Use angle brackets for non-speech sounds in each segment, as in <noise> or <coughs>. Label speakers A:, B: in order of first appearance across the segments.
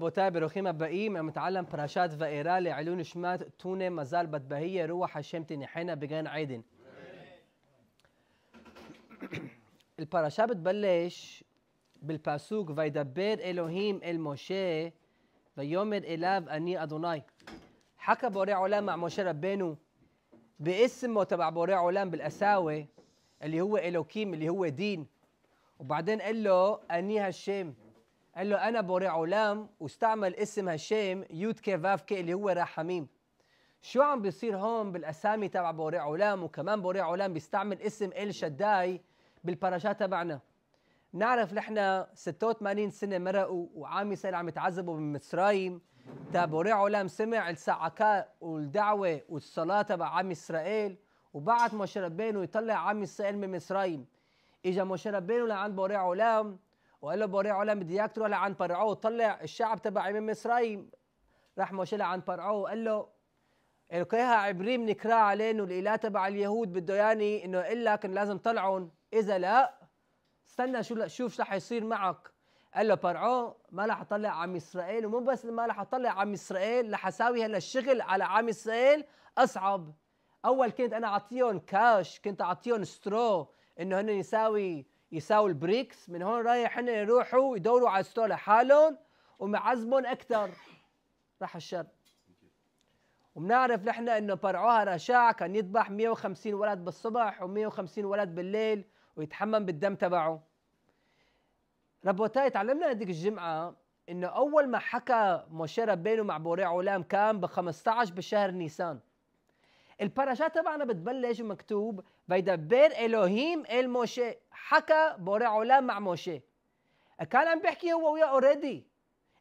A: بوتاي بروخيما بقيم متعلم براشات فائرة لعلون شمات تونة مازال بدبهية روح هشم تنحينا بجان عيدن البراشة بتبلش بالباسوق ويدبر إلهيم אל משה ויאמר אליו אני אדוני حكى بوري علام مع مשה ربينو باسمه تبع بوري علام بالأساوي اللي هو إلوكيم اللي هو دين وبعدين قال له أني هشام قال له انا بوري علام واستعمل اسم هشام يود كي اللي هو رحميم شو عم بيصير هون بالاسامي تبع بوري علام وكمان بوري علام بيستعمل اسم ال شداي بالباراشا تبعنا نعرف نحن 86 سنه مرقوا وعام يسال عم يتعذبوا بمصرايم تابوري علام سمع السعكاء والدعوه والصلاه تبع عم اسرائيل وبعت مشي ربينه يطلع عم اسرائيل من مصرايم اجا مشي ربينه لعند بوري علام وقال له بوريه علم اياك تروح لعند فرعون طلع الشعب تبع من مصريم راح موشي لعند فرعون وقال له القيها عبري نكراه علينا الاله تبع اليهود بده ياني انه يقول لك انه لازم طلعون اذا لا استنى شو شوف شو رح يصير معك قال له فرعون ما رح اطلع عم اسرائيل ومو بس ما رح اطلع عم اسرائيل رح اساوي هلا الشغل على عم اسرائيل اصعب اول كنت انا اعطيهم كاش كنت اعطيهم سترو انه هن يساوي يساوي البريكس من هون رايح هن يروحوا يدوروا على ستور لحالهم ومعذبهم اكثر راح الشر وبنعرف نحن انه فرعوها رشاع كان يذبح 150 ولد بالصبح و150 ولد بالليل ويتحمم بالدم تبعه ربوتاي تعلمنا هذيك الجمعه انه اول ما حكى موشي ربينه مع بوري علام كان ب 15 بشهر نيسان الباراشا تبعنا بتبلش مكتوب بيدبر الوهيم الموشي حكى بوري علام مع موشي كان عم بيحكي هو وياه اوريدي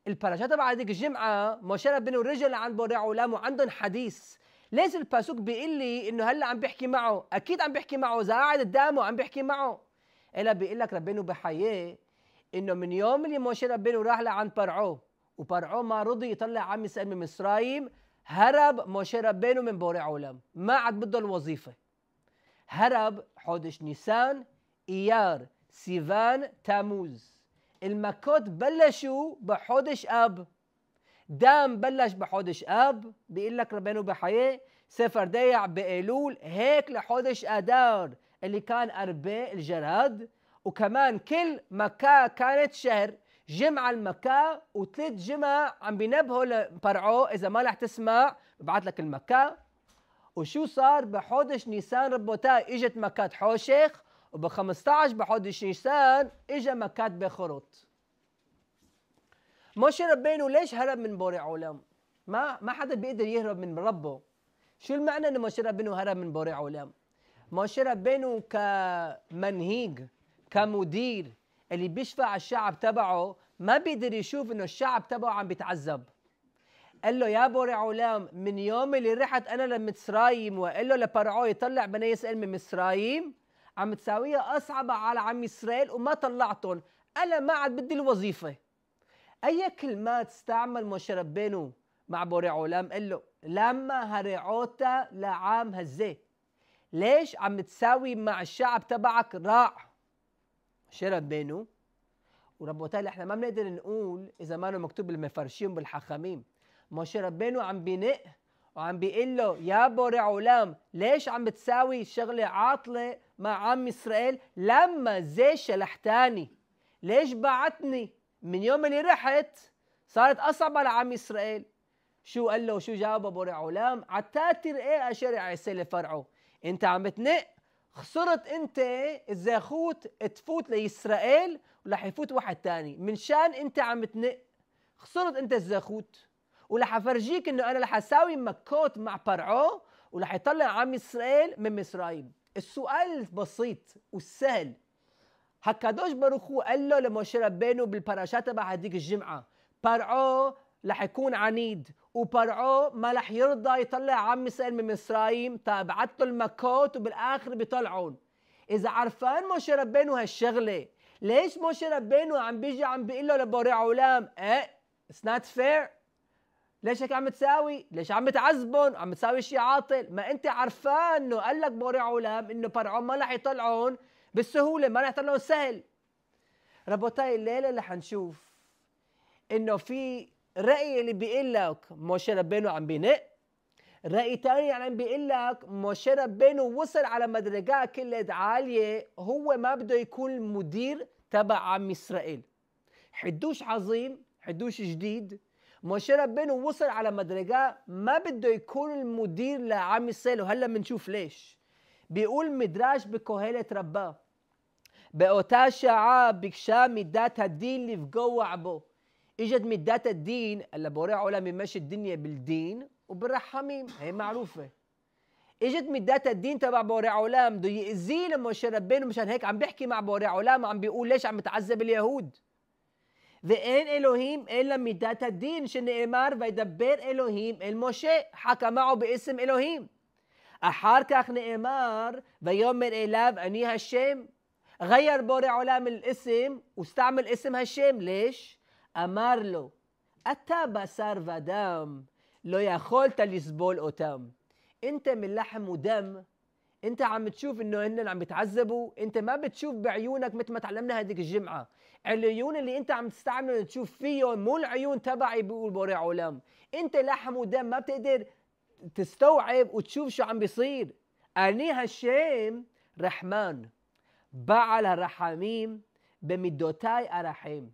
A: البرشا تبع هذيك الجمعه موشي ربنا رجع لعند بوري علام وعندهم حديث ليش الباسوك بيقول لي انه هلا عم بيحكي معه اكيد عم بيحكي معه اذا قاعد قدامه عم بيحكي معه الا بيقول لك ربنا بحياه انه من يوم اللي موشي ربنا راح لعند برعو وبرعو ما رضي يطلع عم يسأل من مصرايم هرب موشي ربينو من بوري علام ما عاد بده الوظيفة هرب حودش نيسان ايار سيفان تاموز المكوت بلشوا بحودش اب دام بلش بحودش اب بيقول لك ربنا بحياه سفر ديع بأيلول هيك لحودش آدار اللي كان أربع الجراد وكمان كل مكة كانت شهر جمعة المكة وثلاث جمع عم بينبهوا لبرعو إذا ما رح تسمع ببعث لك المكة وشو صار بحودش نيسان ربوتاي اجت مكة حوشيخ وب 15 بحدش نيسان اجى مكاتبة خرط مش ربنا ليش هرب من بوري عالم ما ما حدا بيقدر يهرب من ربه شو المعنى انه مش ربنا هرب من بوري عالم مش ربنا كمنهيج كمدير اللي بيشفع على الشعب تبعه ما بيقدر يشوف انه الشعب تبعه عم بيتعذب قال له يا بوري علام من يوم اللي رحت انا لمصرايم وقال له لفرعون يطلع بني اسرائيل من مصرايم عم تساويها اصعب على عم اسرائيل وما طلعتهم انا ما عاد بدي الوظيفه اي كلمات استعمل موشي ربينو مع بوري عولام قال له لما هرعوتا لعام هزي ليش عم تساوي مع الشعب تبعك راع موشي ربينو ورب تعالى احنا ما بنقدر نقول اذا ما له مكتوب بالمفرشين بالحخامين موشي ربينو عم بينق وعم بيقول له يا بوري علام ليش عم بتساوي شغله عاطله مع عم اسرائيل لما زي شلحتاني ليش بعتني من يوم اللي رحت صارت اصعب على عم اسرائيل شو قال له وشو جاوب ابو رعولام عتاتر ايه اشرع عيسى فرعو انت عم بتنق خسرت انت اذا خوت تفوت لاسرائيل ورح يفوت واحد تاني من شان انت عم تنق خسرت انت الزاخوت ورح افرجيك انه انا رح اساوي مكوت مع فرعو ورح يطلع عم اسرائيل من مصرايب السؤال البسيط والسهل هكادوش بروخو قال له لموشي ربينو بالبراشات تبع هديك الجمعه برعو رح يكون عنيد وبرعو ما رح يرضى يطلع عم سائل من مصرايم تبعت له وبالاخر بيطلعون اذا عرفان موشي ربينو هالشغله ليش موشي ربينو عم بيجي عم بيقول له لبوري علام ايه It's not fair ليش هيك عم تساوي؟ ليش عم تعذبهم؟ عم تساوي شيء عاطل، ما انت عرفان انه قال لك بوري علام انه فرعون ما رح يطلعون بالسهوله، ما رح يطلعون سهل. ربوتاي الليله رح نشوف انه في راي اللي بيقول لك موشي ربينو عم بينق راي ثاني عم بيقول لك موشي ربينو وصل على مدرجات كلت عاليه هو ما بده يكون مدير تبع عم اسرائيل. حدوش عظيم، حدوش جديد، موشي ربينو وصل على مدرجة ما بده يكون المدير لعم سيل وهلا بنشوف ليش بيقول مدراش بكهيلة رباه بأوتا שעה بكشا مدات الدين اللي בו. بو اجت مدات الدين اللي עולם מימש את الدنيا بالدين وبالرحمين هي معروفة اجت مدات الدين تبع بوري عולם بده يأذيه لموشي ربينو مشان هيك عم بيحكي مع بوري عולם عم بيقول ليش عم بتعذب اليهود ואין אלוהים אלא מידת הדין, שנאמר, וידבר אלוהים אל משה, חכמהו בעצם אלוהים. אחר כך נאמר, ויאמר אליו, אני השם. غير بوري عולם الاسم واستعمل اسم هشام ليش؟ אמר לו, אתה בשר ודם, לא יכולת לסבול אותם. אינטה מלחם ודם انت عم تشوف انه هن عم بيتعذبوا انت ما بتشوف بعيونك مثل ما تعلمنا هذيك الجمعه العيون اللي انت عم تستعمل تشوف فيهم مو العيون تبعي بيقول بورع عالم انت لحم ودم ما بتقدر تستوعب وتشوف شو عم بيصير اني هشام رحمن بعل الرحاميم بمدوتاي أرحيم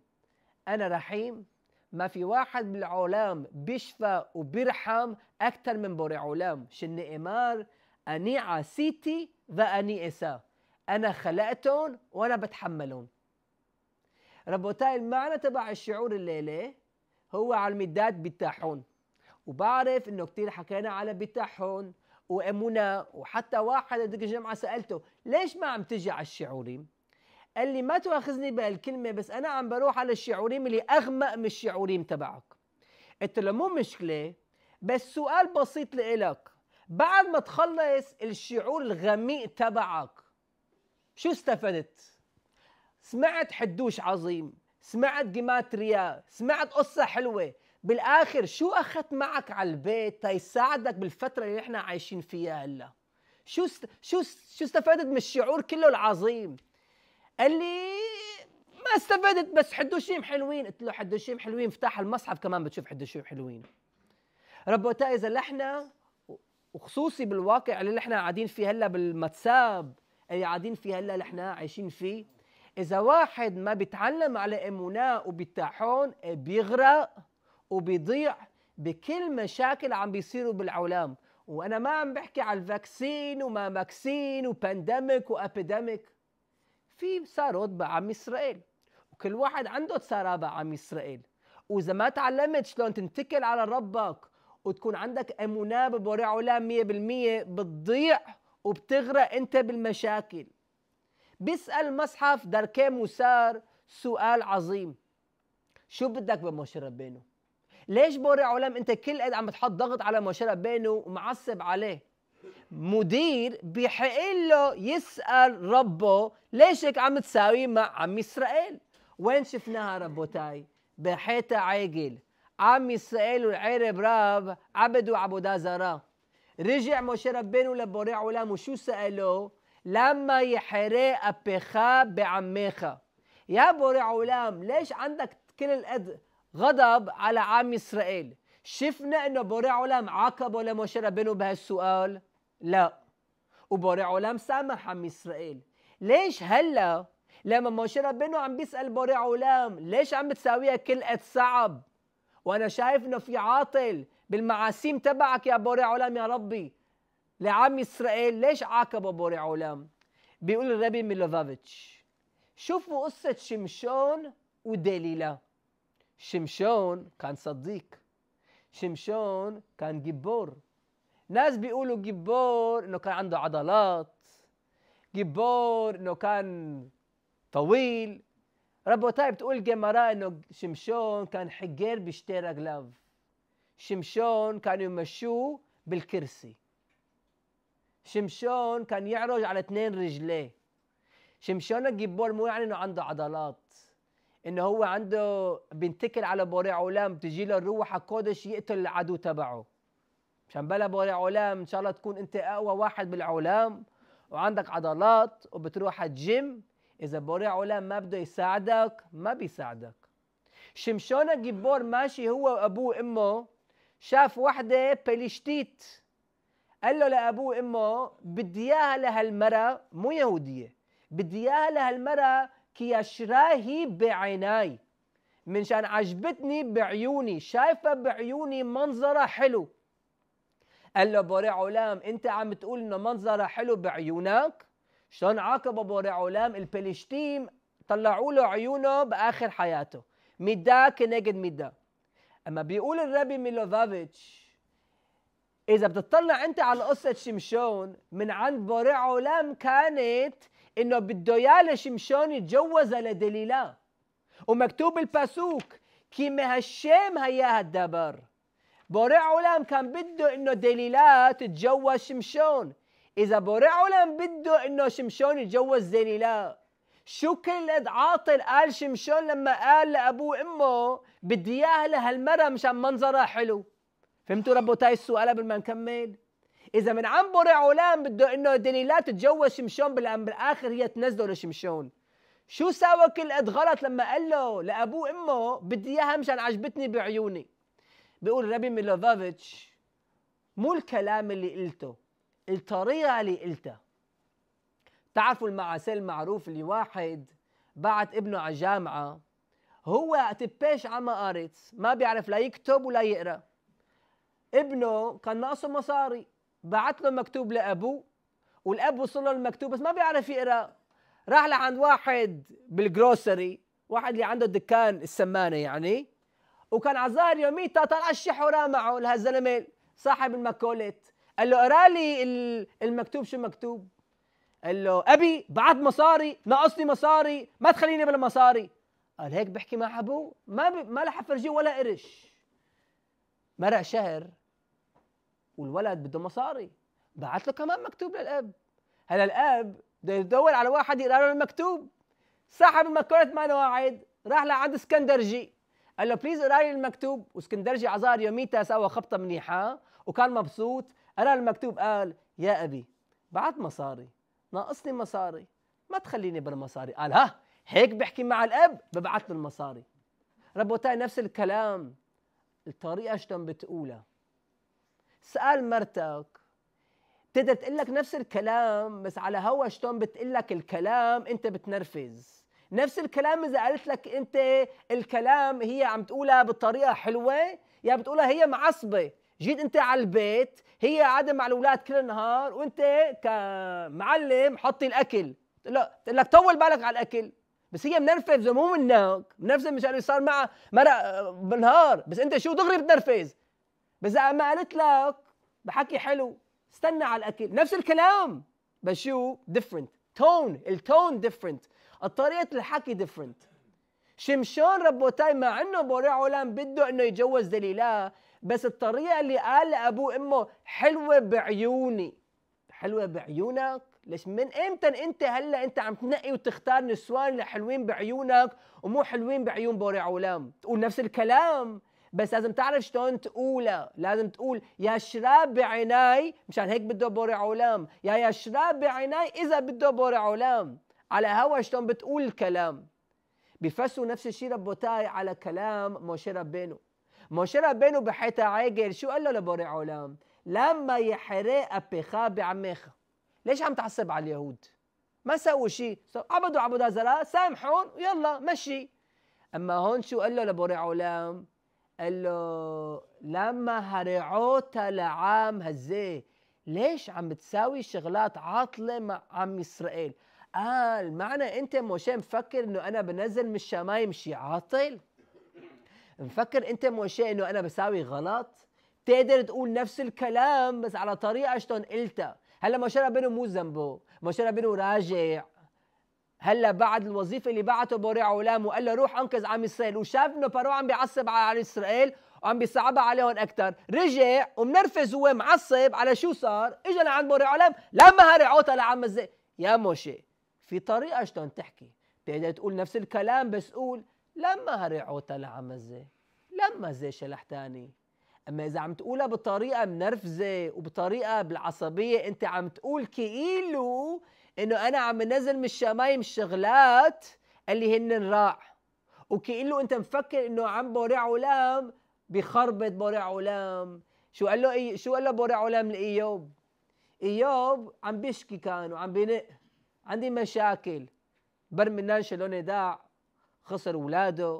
A: أنا رحيم ما في واحد بالعالم بيشفى وبيرحم أكثر من بوري عالم شن إمار اني عسيتي واني اسا انا خلقتهم وانا بتحملهم ربوتاي المعنى تبع الشعور الليله هو على المداد بتاعهم وبعرف انه كثير حكينا على بتاعهم وامونا وحتى واحد هذيك الجمعه سالته ليش ما عم تجي على الشعوريم قال لي ما تواخذني بهالكلمه بس انا عم بروح على الشعوريم اللي اغمق من الشعوريم تبعك. قلت له مو مشكله بس سؤال بسيط لإلك بعد ما تخلص الشعور الغميق تبعك شو استفدت؟ سمعت حدوش عظيم سمعت جيماتريا سمعت قصة حلوة بالآخر شو أخذت معك على البيت تيساعدك بالفترة اللي نحن عايشين فيها هلا شو است... شو است... شو استفدت من الشعور كله العظيم قال لي ما استفدت بس حدوشيم حلوين قلت له حدوشيم حلوين افتح المصحف كمان بتشوف حدوشيم حلوين ربوتا إذا لحنا وخصوصي بالواقع اللي نحن قاعدين فيه هلا بالمتساب اللي قاعدين فيه هلا نحن عايشين فيه اذا واحد ما بيتعلم على ايموناه وبيتاحون بيغرق وبيضيع بكل مشاكل عم بيصيروا بالعالم وانا ما عم بحكي على الفاكسين وما فاكسين وبانديميك وابيديميك في صاروا بعم اسرائيل وكل واحد عنده صار بعم اسرائيل واذا ما تعلمت شلون تنتكل على ربك وتكون عندك امونه بباري علام 100% بتضيع وبتغرق انت بالمشاكل بيسال مصحف دركي مسار سؤال عظيم شو بدك بموشي ربانو ليش بوري علام انت كل قد عم تحط ضغط على موشي ربانو ومعصب عليه مدير بيحق له يسال ربه ليش هيك عم تساوي مع عم اسرائيل وين شفناها ربوتاي بحيطه عاجل عم إسرائيل والعرب راب عبدوا عبودة زرا رجع مשה ربנו לבורא עולם وشو سأله لما يحرق أبيך بعمך يا بوري عולם ليش عندك كل القد غضب على عام إسرائيل شفنا أنه بوري علام عاقبه لموشى ربنا بهالسؤال لا وبوري علام سامح عم إسرائيل ليش هلا لما موشى ربنو عم بيسأل بوري علام ليش عم بتساويها كل قد صعب وانا شايف انه في عاطل بالمعاسيم تبعك يا بوري علام يا ربي لعم اسرائيل ليش عاقبه بوري علام بيقول الربي ميلوفافيتش شوفوا قصة شمشون ودليلة شمشون كان صديق شمشون كان جبور ناس بيقولوا جبور انه كان عنده عضلات جبور انه كان طويل ربوتاي بتقول الجمارة انه شمشون كان حجير بشتي רגליו شمشون كان يمشوه بالكرسي شمشون كان يعرج على اثنين رجليه شمشون الجبار مو يعني انه عنده عضلات انه هو عنده بينتكل على بوري عולם بتجي له الروح القدس يقتل العدو تبعه مشان بلا بوري عולם ان شاء الله تكون انت اقوى واحد بالعلام وعندك عضلات وبتروح على الجيم إذا عولام ما بده يساعدك ما بيساعدك شمشون الجبار ماشي هو وأبوه وأمه شاف وحدة بلشتيت قال له لأبوه وأمه بدي إياها لهالمرة مو يهودية بدي إياها لهالمرة كي أشراهي بعيناي من شان عجبتني بعيوني شايفة بعيوني منظرها حلو قال له بوري علام انت عم تقول انه منظرها حلو بعيونك شلون عاقب ابو رعولام البلشتيم طلعوا له عيونه باخر حياته مدا كنجد مدا اما بيقول الربي ميلوفافيتش اذا بتطلع انت على قصه شمشون من عند عولام كانت انه بده اياه لشمشون يتجوز لدليلا ومكتوب الباسوك كي مهشام هياها الدبر بورع علام كان بده انه دليلا تتجوز شمشون اذا بورع علم بده انه شمشون يتجوز زليلا شو كل عاطل قال شمشون لما قال لابوه امه بدي اياها لهالمره مشان منظرها حلو فهمتوا ربوتاي السؤال قبل ما نكمل اذا من عم بورع علم بده انه دليلا تتجوز شمشون بالاخر هي تنزله لشمشون شو ساوى كل قد غلط لما قال له لابوه امه بدي اياها مشان عجبتني بعيوني بيقول ربي ميلوفافيتش مو الكلام اللي قلته الطريقة اللي قلتها تعرفوا المعسل المعروف اللي واحد بعت ابنه على الجامعة هو تبيش عما قريت ما بيعرف لا يكتب ولا يقرأ ابنه كان ناقصه مصاري بعت له مكتوب لأبوه والأب وصل له المكتوب بس ما بيعرف يقرأ راح لعند واحد بالجروسري واحد اللي عنده دكان السمانة يعني وكان على الظاهر يوميتها طلع الشحورة معه لهالزلمة صاحب المكولت قال له اقرا لي المكتوب شو مكتوب قال له ابي بعت مصاري ناقصني مصاري ما تخليني بلا مصاري قال هيك بحكي مع ابوه ما ب... ما رح افرجيه ولا قرش مرق شهر والولد بده مصاري بعت له كمان مكتوب للاب هلا الاب بده يدور على واحد يقرا له المكتوب صاحب المكتوب ما واعد راح لعند اسكندرجي قال له بليز اقرا لي المكتوب واسكندرجي عزار يوميتها سوى خبطه منيحه وكان مبسوط قرأ المكتوب قال يا أبي بعت مصاري ناقصني مصاري ما تخليني بالمصاري قال ها هيك بحكي مع الأب ببعث له المصاري ربوتاي نفس الكلام الطريقة شلون بتقولها سأل مرتك بتقدر تقول لك نفس الكلام بس على هوا شلون بتقول لك الكلام انت بتنرفز نفس الكلام اذا قالت لك انت الكلام هي عم تقولها بطريقه حلوه يا بتقولها هي معصبه جيت انت على البيت هي قاعده مع الاولاد كل النهار وانت كمعلم حطي الاكل لا تقول لك طول بالك على الاكل بس هي منرفز مو منك منرفزه مش اللي صار معها مرق بالنهار بس انت شو دغري بتنرفز بس ما قالت لك بحكي حلو استنى على الاكل نفس الكلام بس شو ديفرنت تون التون ديفرنت طريقه الحكي ديفرنت شمشون ربوتاي مع انه بورع علام بده انه يتجوز دليلاه بس الطريقه اللي قال لأبوه امه حلوه بعيوني حلوه بعيونك ليش من امتى انت هلا انت عم تنقي وتختار نسوان اللي حلوين بعيونك ومو حلوين بعيون بوري علام تقول نفس الكلام بس لازم تعرف شلون تقولها لازم تقول يا شراب بعيناي مشان هيك بده بوري علام يا يا شراب بعيناي اذا بده بوري علام على هوا شلون بتقول الكلام بفسروا نفس الشيء ربوتاي على كلام موشي ربينو משה רבנו בחטא העגל, شو قال له לבורא עולם? למה יחרה אפיך בעמך? ليش عم تعصب على اليهود؟ ما سووا شيء، عبدوا عبدا زرا سامحون ويلا مشي. اما هون شو قال له لبوري عולם؟ قال له لما هرعوت لعام هزي ليش عم تساوي شغلات عاطله مع عم اسرائيل؟ قال معنى انت موشي مفكر انه انا بنزل من الشمايم شي عاطل؟ مفكر انت موشي انه انا بساوي غلط تقدر تقول نفس الكلام بس على طريقه شلون قلتها هلا موشي ربنا مو ذنبه موشي ربنا راجع هلا بعد الوظيفه اللي بعته بوري علام وقال له روح انقذ عم اسرائيل وشاف انه بارو عم بيعصب على اسرائيل وعم بيصعبها عليهم اكثر رجع ومنرفز هو معصب على شو صار اجى لعند بوري علام لما هرعوتها لعم الزي يا موشي في طريقه شلون تحكي بتقدر تقول نفس الكلام بس قول لما هريعو تلع مزة لما زي شلحتاني اما اذا عم تقولها بطريقه منرفزه وبطريقه بالعصبيه انت عم تقول كيلو انه انا عم نزل من الشمايم شغلات اللي هن راع وكيلو انت مفكر انه عم بورع علام بخربط بورع علام شو قال له إي... شو قال له بورع علام لايوب ايوب عم بيشكي كان وعم بينق عندي مشاكل برمي منان شلون داع خسر اولاده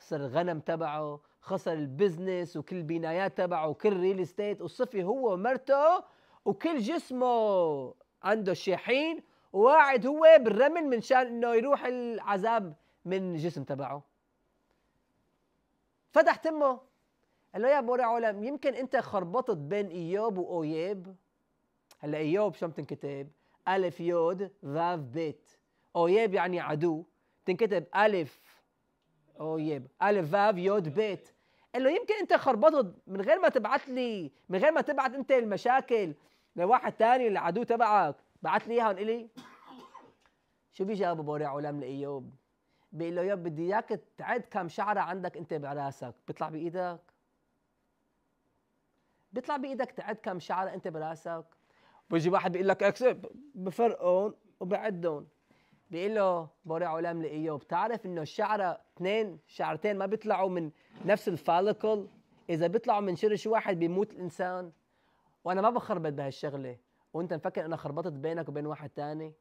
A: خسر الغنم تبعه خسر البزنس وكل البنايات تبعه وكل الريل استيت وصفي هو ومرته وكل جسمه عنده شاحين وقاعد هو بالرمل من شان انه يروح العذاب من الجسم تبعه فتح تمه قال له يا مورا عالم يمكن انت خربطت بين ايوب واوياب هلا ايوب شو بتنكتب الف يود ذاف بيت اوياب يعني عدو تنكتب ألف أو يب ألف فاف يود بيت اللي يمكن أنت خربطت من غير ما تبعت لي من غير ما تبعت أنت المشاكل لواحد تاني العدو تبعك بعت لي اياهم لي شو بيجي أبو بوري علام لإيوب بيقول له يب بدي إياك تعد كم شعرة عندك أنت براسك بيطلع بإيدك بيطلع بإيدك تعد كم شعرة أنت براسك بيجي واحد بيقول لك اكسب بفرقهم وبعدهم بيقول له بورع علام لايوب تعرف انه الشعره اثنين شعرتين ما بيطلعوا من نفس الفاليكل اذا بيطلعوا من شرش واحد بيموت الانسان وانا ما بخربط بهالشغله وانت مفكر انا خربطت بينك وبين واحد تاني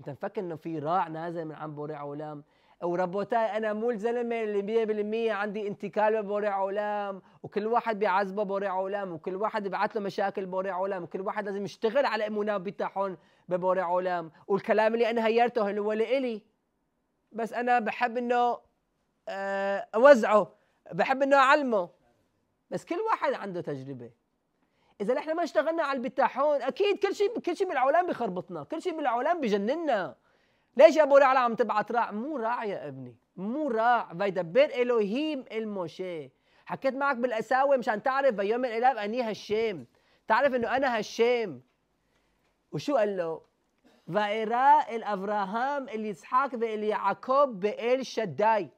A: انت مفكر انه في راع نازل من عند بورع علام وربوتاي انا مو الزلمه اللي 100% عندي انتكال ببورع علام وكل واحد بيعذبه بورع علام وكل واحد بيبعث له مشاكل بورع علام وكل واحد لازم يشتغل على ايمانه بتاعهم ببوري عالم والكلام اللي انا هيرته اللي هو لإلي بس انا بحب انه آه، اوزعه بحب انه اعلمه بس كل واحد عنده تجربه اذا نحن ما اشتغلنا على البتاحون اكيد كل شيء كل شيء بالعالم بخربطنا كل شيء بالعالم بجننا ليش يا ابو رعلا عم تبعت راع مو راع يا ابني مو راع فيدبر الهيم الموشي حكيت معك بالاساوي مشان تعرف بيوم الاله اني هشام تعرف انه انا هشام وشو قال له وإراء الأبراهام اليسحاق واليعقوب بإل شداي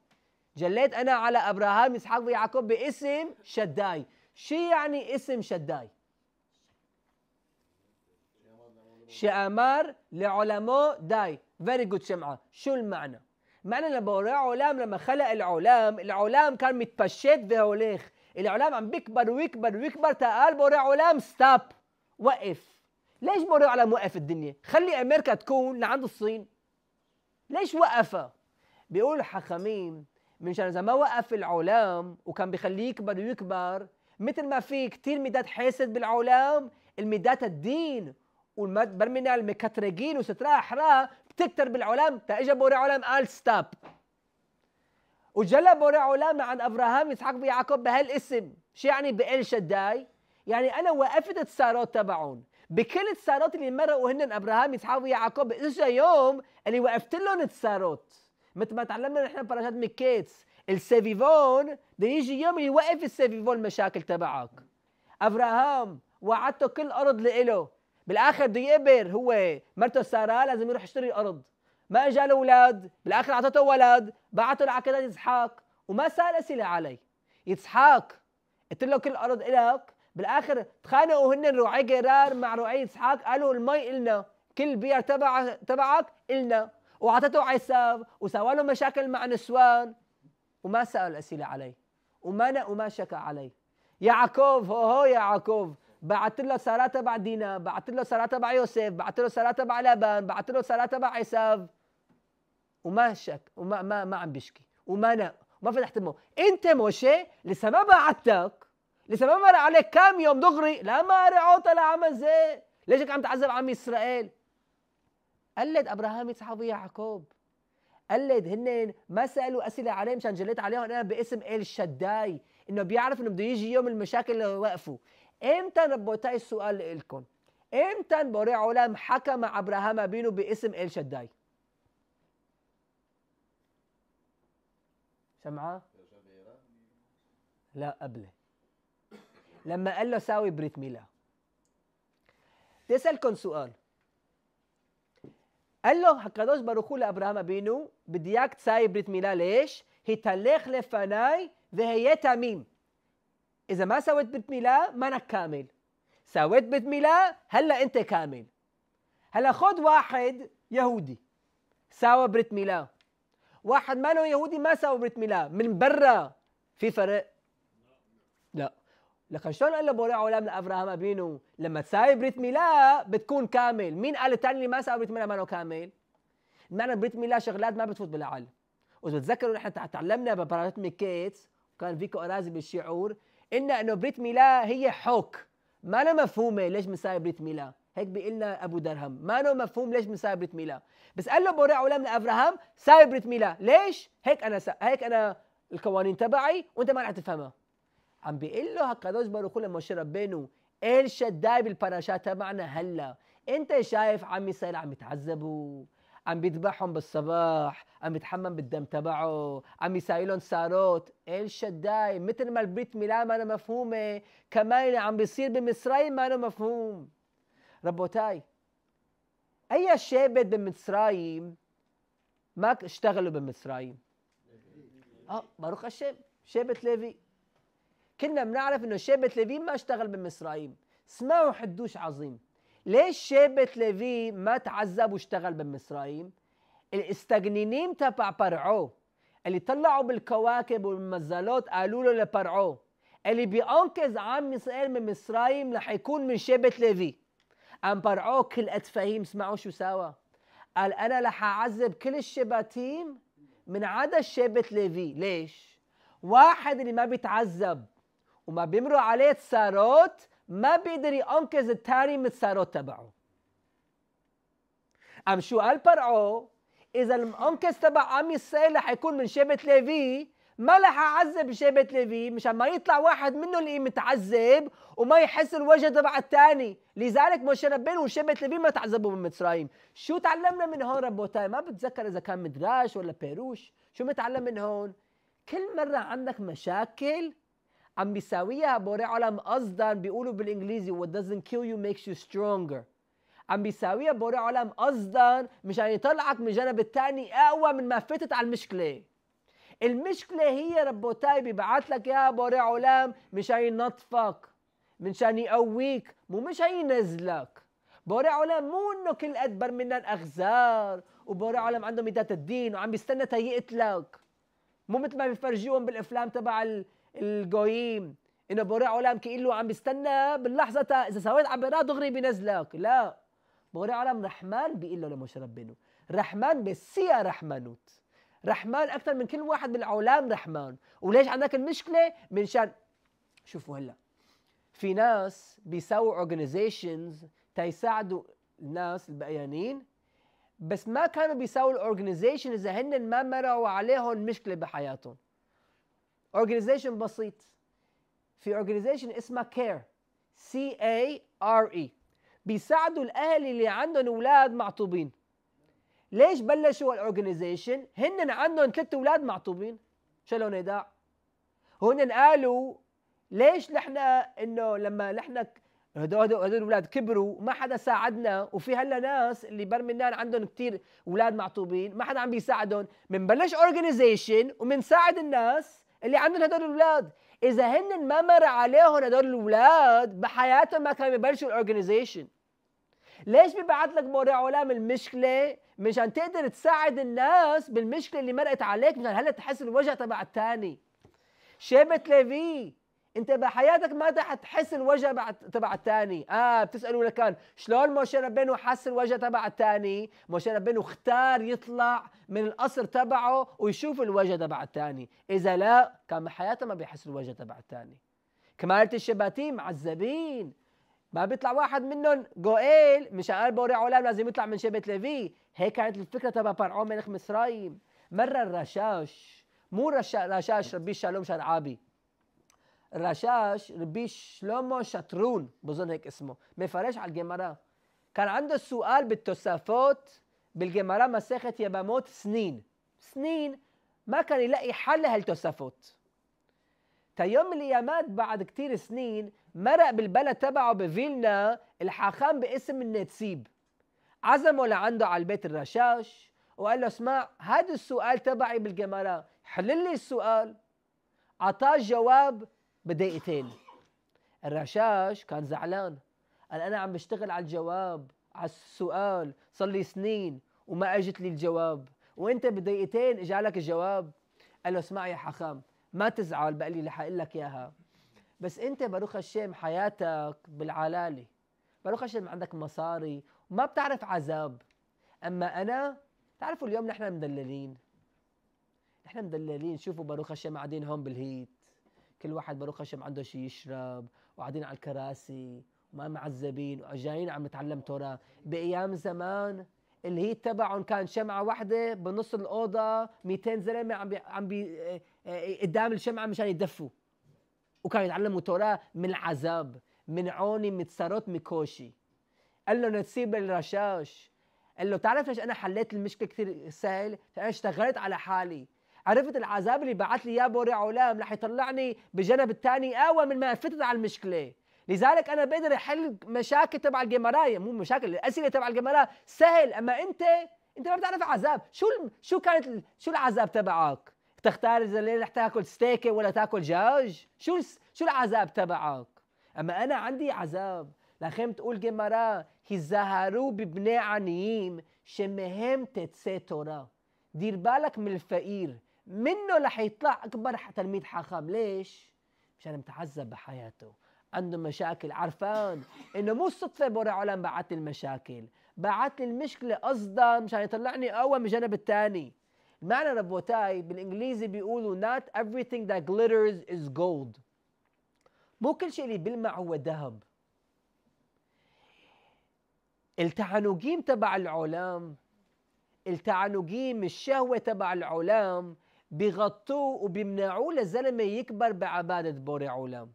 A: جليت أنا على أبراهام إسحاق ويعقوب باسم شداي شو يعني اسم شداي شأمر لعلماء داي فيري جود شمعة شو المعنى معنى لما علام لما خلق العلام العلام كان متبشت وهوليخ العلام عم بيكبر ويكبر ويكبر تقال بوراه علام ستاب وقف ليش موريو على موقف الدنيا خلي امريكا تكون لعند الصين ليش وقفها بيقول الحكمين منشان اذا ما وقف العلام وكان بيخليه يكبر ويكبر مثل ما في كثير ميدات حاسد بالعلام الميدات الدين والبرمنا المكترجين وسترا حرا بتكتر بالعلام تا بوري علام قال ستاب وجلى بوري علام عن ابراهام يسحق بيعقوب بهالاسم شو يعني بقل شداي يعني انا وقفت الثارات تبعهم بكل الثارات اللي مرقوا هن ابراهام يسحاق ويعقوب اجى يوم اللي وقفت لهم الثارات مثل ما تعلمنا نحن بباراشات مكيتس السيفيفون بده يجي يوم يوقف السيفيفون المشاكل تبعك ابراهام وعدته كل ارض لإله بالاخر بده يقبر هو مرته ساره لازم يروح يشتري ارض ما اجى له اولاد بالاخر اعطته ولد بعته لعكدات اسحاق وما سال اسئله علي اسحاق قلت له كل الارض الك بالاخر تخانقوا هن رعي جرار مع رعي اسحاق قالوا المي النا كل بير تبع تبعك النا وعطته عساب وسوى له مشاكل مع نسوان وما سال اسئله عليه وما وما شكى عليه يعقوب هو هو يعقوب بعت له سارة تبع دينا بعت له سارة تبع يوسف بعت له سارة تبع لبان بعت له سارة تبع عساب وما شك وما ما ما عم بيشكي وما نق وما فتحت امه انت موشي لسه ما بعتك لسبب مر عليك كم يوم دغري لا ما رعوت عمل زي ليش عم تعذب عم اسرائيل قلد ابراهام يسحب يعقوب قلد هن ما سالوا اسئله عليه مشان جليت عليهم انا باسم ال شداي انه بيعرف انه بده يجي يوم المشاكل اللي وقفوا امتى ربوتاي السؤال لكم امتى بوري عالم حكى مع ابراهام بينه باسم ال شداي سمعه لا قبله لما قال له ساوي بريت ميلا تسألكم سؤال قال له הקדוש ברוך لأبراهام أبينو אבינו, تساوي بريت ميلا ليش؟ هي تلخ لفناي وهي תמים. إذا ما سويت بريت ميلا منك كامل. سويت بريت ميلا هلا أنت كامل. هلا خد واحد يهودي ساوى بريت ميلا. واحد ما له يهودي ما ساوى بريت ميلا من برا في فرق لكن شلون قال له عولام لابراهام ابينو لما تساوي بريت ميلا بتكون كامل، مين قال الثاني اللي ما ساوي بريت ميلا مانو كامل؟ معنى بريت ميلا شغلات ما بتفوت بالعقل. واذا تذكروا نحن تعلمنا ببارات ميكيت وكان فيكو ارازي بالشعور ان انه بريت ميلا هي حوك ما له مفهومه ليش بنساوي بريت ميلا هيك بيقول لنا ابو درهم ما له مفهوم ليش بنساوي بريت ميلا بس قال له بورع عولام لأفراهام ساوي بريت ميلا ليش هيك انا سا... هيك انا القوانين تبعي وانت ما رح تفهمها عم له هالقدوش باروخ لمשה ربנו אל שדי بالبراشات تبعنا هلا انت شايف عم يسأل عم يتعذبوا عم بيذبحهم بالصباح عم يتحمم بالدم تبعه عم يسايلهم ساروت ايل شداي مثل ما البريت ميلاد ما مفهومة كمان اللي عم بيصير بمصري ما مفهوم ربوتاي اي شابت بمصرايم ما اشتغلوا بمصرايم اه باروخ الشاب شابت ليفي كنا بنعرف انه شابة ليفي ما اشتغل بمصرايم اسمعوا حدوش عظيم ليش شابة ليفي ما تعذب واشتغل بمصرايم الاستجنينين تبع برعو اللي طلعوا بالكواكب والمزالات قالوا له لبرعو اللي بينقذ عم اسرائيل من مصرايم رح يكون من شابة ليفي ام برعو كل اتفاهيم اسمعوا شو سوا قال انا رح اعذب كل الشباتيم من عدا شابة ليفي ليش واحد اللي ما بيتعذب وما بيمروا عليه تسارات ما بيقدر ينقذ التاري من التساروت تبعه أم شو قال برعو إذا المنقذ تبع عم يسائل رح يكون من شابة ليفي ما رح أعذب شابة ليفي مشان ما يطلع واحد منهم اللي متعذب وما يحس الوجه تبع الثاني لذلك مشي ربين وشابة ليفي ما تعذبوا من مصرايم شو تعلمنا من هون ربوتاي ما بتذكر إذا كان مدراش ولا بيروش شو متعلم من هون كل مرة عندك مشاكل عم بيساويها بوري عالم قصدا بيقولوا بالانجليزي what doesn't kill you makes you stronger عم بيساويها بوري عالم قصدا مشان يطلعك من الجانب الثاني اقوى من ما فتت على المشكله المشكله هي ربوتاي بيبعت لك اياها بوري عالم مشان ينطفك مشان يقويك مو مشان ينزلك بوري عالم مو انه كل قد بر منن اخزار وبوري عالم عنده ميدات الدين وعم بيستنى تا يقتلك مو مثل ما بيفرجيهم بالافلام تبع الجويم انه بوريع عالم كانه له عم بيستنى باللحظه تا اذا سويت عم دغري بنزلك لا بوريع عالم رحمن بيقول له لموسى ربنا رحمن بالسيا رحمنوت رحمن اكثر من كل واحد بالعالم رحمن وليش عندك المشكله من شان شوفوا هلا في ناس بيسووا اورجانيزيشنز تيساعدوا الناس البقيانين بس ما كانوا بيساووا الاورجانيزيشن اذا هن ما مروا عليهم مشكله بحياتهم اورجنايزيشن بسيط في اورجنايزيشن اسمها كير سي اي ار اي بيساعدوا الاهل اللي عندهم اولاد معطوبين ليش بلشوا الاورجنايزيشن هن عندهم ثلاث اولاد معطوبين شالوا نداء هن قالوا ليش نحن انه لما نحن هدول هدول الاولاد كبروا ما حدا ساعدنا وفي هلا ناس اللي برمنان عندهم كثير اولاد معطوبين ما حدا عم بيساعدهم بنبلش اورجنايزيشن وبنساعد الناس اللي عندهم هدول الاولاد اذا هن ما مر عليهم هدول الولاد بحياتهم ما كانوا يبلشوا الاورجنايزيشن ليش ببعث لك موري علام المشكله مشان تقدر تساعد الناس بالمشكله اللي مرقت عليك مشان هلا تحس الوجع تبع الثاني شيبه ليفي انت بحياتك ما حتحس الوجع تبع الثاني اه بتسالوا لكان شلون موشي ربينو حس الوجع تبع الثاني موشي ربينو اختار يطلع من القصر تبعه ويشوف الوجع تبع الثاني اذا لا كان بحياته ما بيحس الوجع تبع الثاني كمالة الشباتين معذبين ما بيطلع واحد منهم جوئيل مشان بوري علام لازم يطلع من شبه ليفي هيك كانت الفكره تبع فرعون ملك مصرايم مره الرشاش مو رشاش ربي شالوم شرعابي رشاش ربي شلومو شطرون بظن هيك اسمه مفرش على الجمرة كان عنده سؤال بالتسافات بالجمرة مساخة يباموت سنين سنين ما كان يلاقي حل هالتسافات تا يوم اليامات بعد كتير سنين مرق بالبلد تبعه بفيلنا الحاخام باسم النتسيب عزمه لعنده على البيت الرشاش وقال له اسمع هذا السؤال تبعي بالجمرة حل لي السؤال عطاه جواب بدقيقتين الرشاش كان زعلان قال انا عم بشتغل على الجواب على السؤال صار لي سنين وما اجت لي الجواب وانت بدقيقتين اجى لك الجواب قال له اسمع يا حخام ما تزعل بقى لي اللي لك اياها بس انت باروخ الشام حياتك بالعلالي باروخ الشام عندك مصاري وما بتعرف عذاب اما انا تعرفوا اليوم نحن مدللين نحن مدللين شوفوا باروخ الشام قاعدين هون بالهيت كل واحد باروح خشم عنده شيء يشرب وقاعدين على الكراسي وما معذبين وجايين عم نتعلم توراه بايام زمان اللي هي تبعهم كان شمعه واحده بنص الاوضه 200 زلمه عم بي عم بي آه، قدام الشمعه مشان يدفوا وكانوا يتعلموا توراه من العذاب من عوني من من ميكوشي قال له نسيب الرشاش قال له تعرف ليش انا حليت المشكله كثير سهل فانا اشتغلت على حالي عرفت العذاب اللي بعث لي اياه بوري عولام رح يطلعني بجنب الثاني اقوى من ما فتت على المشكله لذلك انا بقدر احل مشاكل تبع الجمراي مو مشاكل الاسئله تبع الجمراي سهل اما انت انت ما بتعرف عذاب شو شو كانت شو العذاب تبعك تختار اذا الليل رح تاكل ستيكه ولا تاكل جاج شو شو العذاب تبعك اما انا عندي عذاب لخيم تقول كي زهرو ببني عنيين شمهم تتسي تورا دير بالك من الفقير منه رح يطلع اكبر تلميذ حاخام ليش مشان متعذب بحياته عنده مشاكل عرفان انه مو صدفه بورا علم بعت المشاكل بعت لي المشكله قصدا مشان يطلعني اقوى من الجانب الثاني معنى ربوتاي بالانجليزي بيقولوا not everything that glitters is gold مو كل شيء اللي بيلمع هو ذهب التعنقيم تبع العلام التعنقيم الشهوه تبع العلام بيغطوه وبيمنعوه للزلمه يكبر بعباده بوري عולם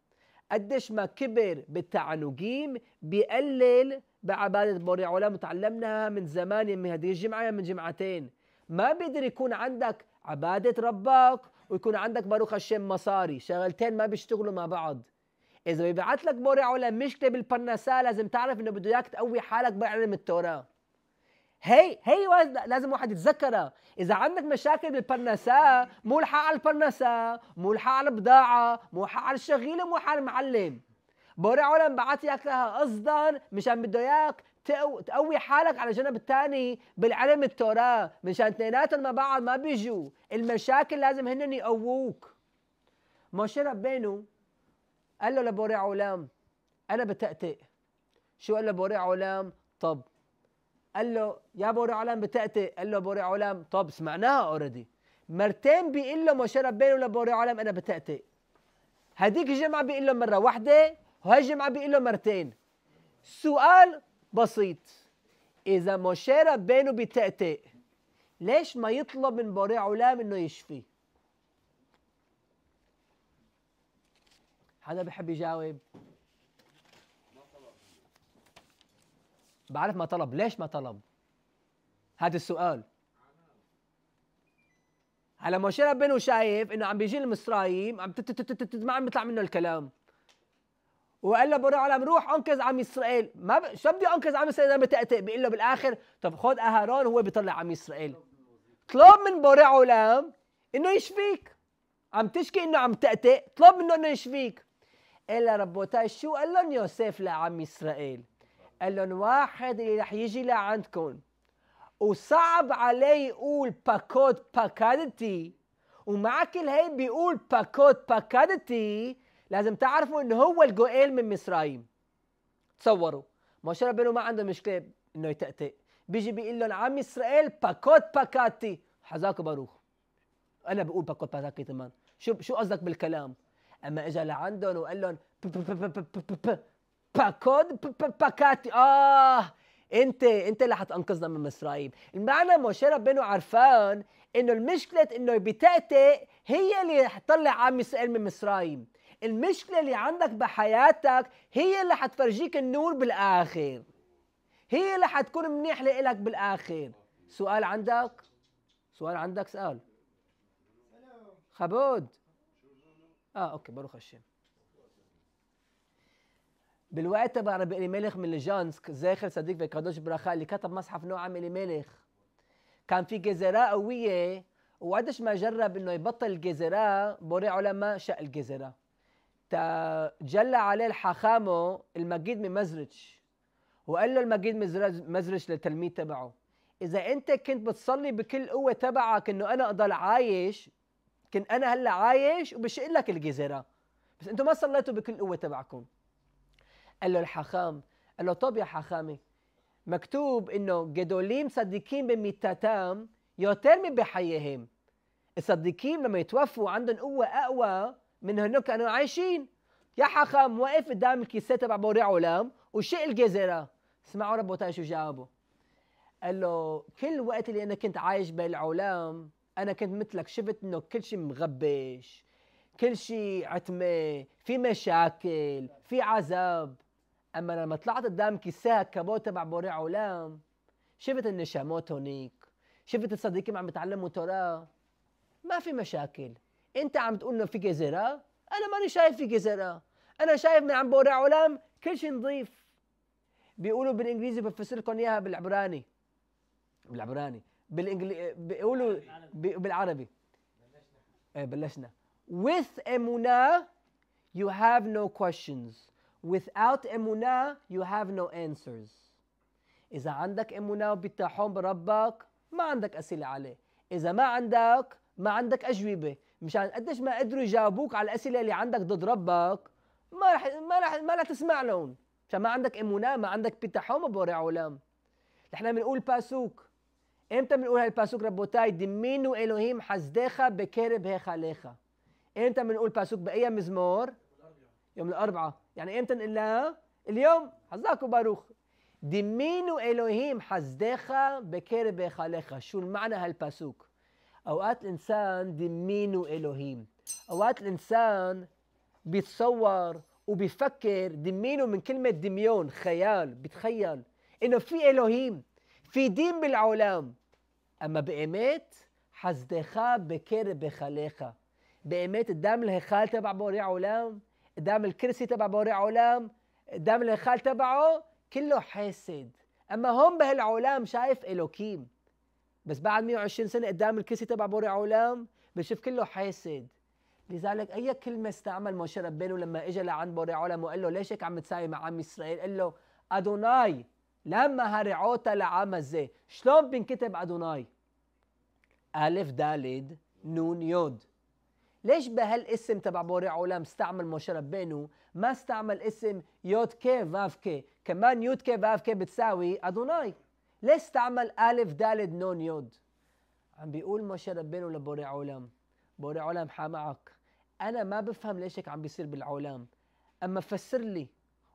A: قديش ما كبر بالتعنقيم بيقلل بعباده بوري عולם وتعلمناها من زمان من هذه الجمعه من جمعتين ما بيقدر يكون عندك عباده رباك ويكون عندك باروخ الشم مصاري شغلتين ما بيشتغلوا مع بعض اذا بيبعت لك بوري علا مشكله بالبرنسا لازم تعرف انه بده اياك تقوي حالك بعلم التوراه هي هي لازم واحد يتذكرها اذا عندك مشاكل بالبرنسا مو على البرنسا مو على البضاعه مو على الشغيل مو على المعلم بوري عالم بعت لك لها قصدا مشان بده اياك تقوي حالك على جنب الثاني بالعلم التوراه مشان اثنيناتهم مع بعض ما بيجوا المشاكل لازم هن يقووك موشي ربينو قال له لبوري عولام انا بتأتئ شو قال له بوري عولام طب قال له يا بوري علام بتأتي قال له بوري علام طب سمعناها اوريدي مرتين بيقول له مشى ربنا لبوري علام انا بتأتي هديك الجمعة بيقول له مرة واحدة وهي الجمعه بيقول له مرتين سؤال بسيط إذا مشى ربنا بتأتئ ليش ما يطلب من بوري علام إنه يشفيه؟ حدا بحب يجاوب؟ بعرف ما طلب ليش ما طلب هذا السؤال هلا شرب ربنا شايف انه عم بيجي المصرايم عم ما عم بيطلع منه الكلام وقال له بالعالم روح انقذ عم اسرائيل ما ب... شو بدي انقذ عم اسرائيل بتأتئ بيقول له بالاخر طب خذ اهارون هو بيطلع عم اسرائيل طلب من بوري عالم انه يشفيك عم تشكي انه عم تأتئ طلب منه انه يشفيك قال له ربوتاي شو قال لهم يوسف لعم اسرائيل قال لهم واحد اللي رح يجي لعندكم وصعب عليه يقول باكوت باكادتي ومع كل هي بيقول باكوت باكادتي لازم تعرفوا انه هو الجوئيل من مصرايم تصوروا موسى ربنا ما عنده مشكله انه يتأتئ بيجي بيقول لهم عم اسرائيل باكوت باكاتي حزاك باروخ انا بقول باكوت باكاتي كمان شو شو قصدك بالكلام اما اجى لعندهم وقال لهم باكود باكاتي اه انت انت اللي حتنقذنا من مصرايب المعنى مشي ربنا عرفان انه المشكله انه بتاتي هي اللي حتطلع عم اسرائيل من مصرايب المشكله اللي عندك بحياتك هي اللي حتفرجيك النور بالاخر هي اللي حتكون منيح لإلك بالاخر سؤال عندك سؤال عندك سؤال خبود اه اوكي بروح الشم بالوقت تبع ربي إليميلخ من الجانسك زاخر صديق بكادوش برخاء اللي كتب مصحف نوع نوعم إليميلخ كان في جزيرة قوية وقدش ما جرب انه يبطل الجزيرة بوري علماء شق الجزيرة تجلى عليه الحخامه المجيد من مزرج وقال له المجيد مزرج للتلميذ تبعه اذا انت كنت بتصلي بكل قوه تبعك انه انا اضل عايش كنت انا هلا عايش وبشق لك الجزيره بس انتم ما صليتوا بكل قوه تبعكم قال له الحخام قال له طب يا حخامي مكتوب انه جدولين صديقين بميتتهم يوتر من بحيهم الصديقين لما يتوفوا عندهم قوة أقوى من هنوك كانوا عايشين يا حخام وقف قدام الكيسة تبع بوري علام وشق الجزيرة اسمعوا ربوتاي شو جاوبه قال له كل وقت اللي أنا كنت عايش بالعلام أنا كنت مثلك شفت إنه كل شيء مغبش كل شيء عتمة في مشاكل في عذاب اما لما طلعت قدام كيساك كابوت تبع بوري عولام شفت النشاموت هونيك شفت الصديقين عم يتعلموا توراه ما في مشاكل انت عم تقول انه في جزيره انا ماني شايف في جزيره انا شايف من عم بوري عولام كل شيء نظيف بيقولوا بالانجليزي بفسر لكم اياها بالعبراني بالعبراني بالانجلي بيقولوا بالعربي بلشنا ايه بلشنا with emuna you have no questions without emunah you have no answers إذا عندك إيمونة وبتحوم بربك ما عندك أسئلة عليه إذا ما عندك ما عندك أجوبة مشان قديش ما قدروا يجاوبوك على الأسئلة اللي عندك ضد ربك ما رح ما رح ما رح تسمع لهم مشان ما عندك امونه ما عندك بتحوم بورع عالم نحن بنقول باسوك امتى بنقول هالباسوك ربوتاي دمينو الهيم حزدخا بكرب هيخا ليخا امتى بنقول باسوك بأي مزمور يوم الأربعة يعني امتى إيه بتنقل لها؟ اليوم حزاك وباروخ دمينو إلهيم حزدخا بكرب خاليخا شو المعنى هالباسوك أوقات الإنسان دمينو إلهيم أوقات الإنسان بيتصور وبيفكر دمينو من كلمة دميون خيال بتخيل إنه في إلهيم في دين بالعالم أما بإيمات حزدخا بكرب خاليخا بإيمات الدم الهخال تبع بوري عالم قدام الكرسي تبع بوري علام قدام الخال تبعه كله حاسد اما هون بهالعلام شايف الوكيم بس بعد 120 سنه قدام الكرسي تبع بوري علام بشوف كله حاسد لذلك اي كلمه استعمل موشي ربينه لما اجى لعند بوري علام وقال له ليش هيك عم تساوي مع عم اسرائيل قال له ادوناي لما هرعوتا لعام زي شلون بنكتب ادوناي الف دالد نون يود ليش بهالاسم تبع بوري عولام استعمل مشربينو ما استعمل اسم يوت كي فاف كي كمان يوت كي فاف كي بتساوي أدوناي ليش استعمل ألف دالد نون يود عم بيقول مشرب ربينو لبوري عولام بوري عالم حامعك أنا ما بفهم ليش هيك عم بيصير بالعولام أما فسر لي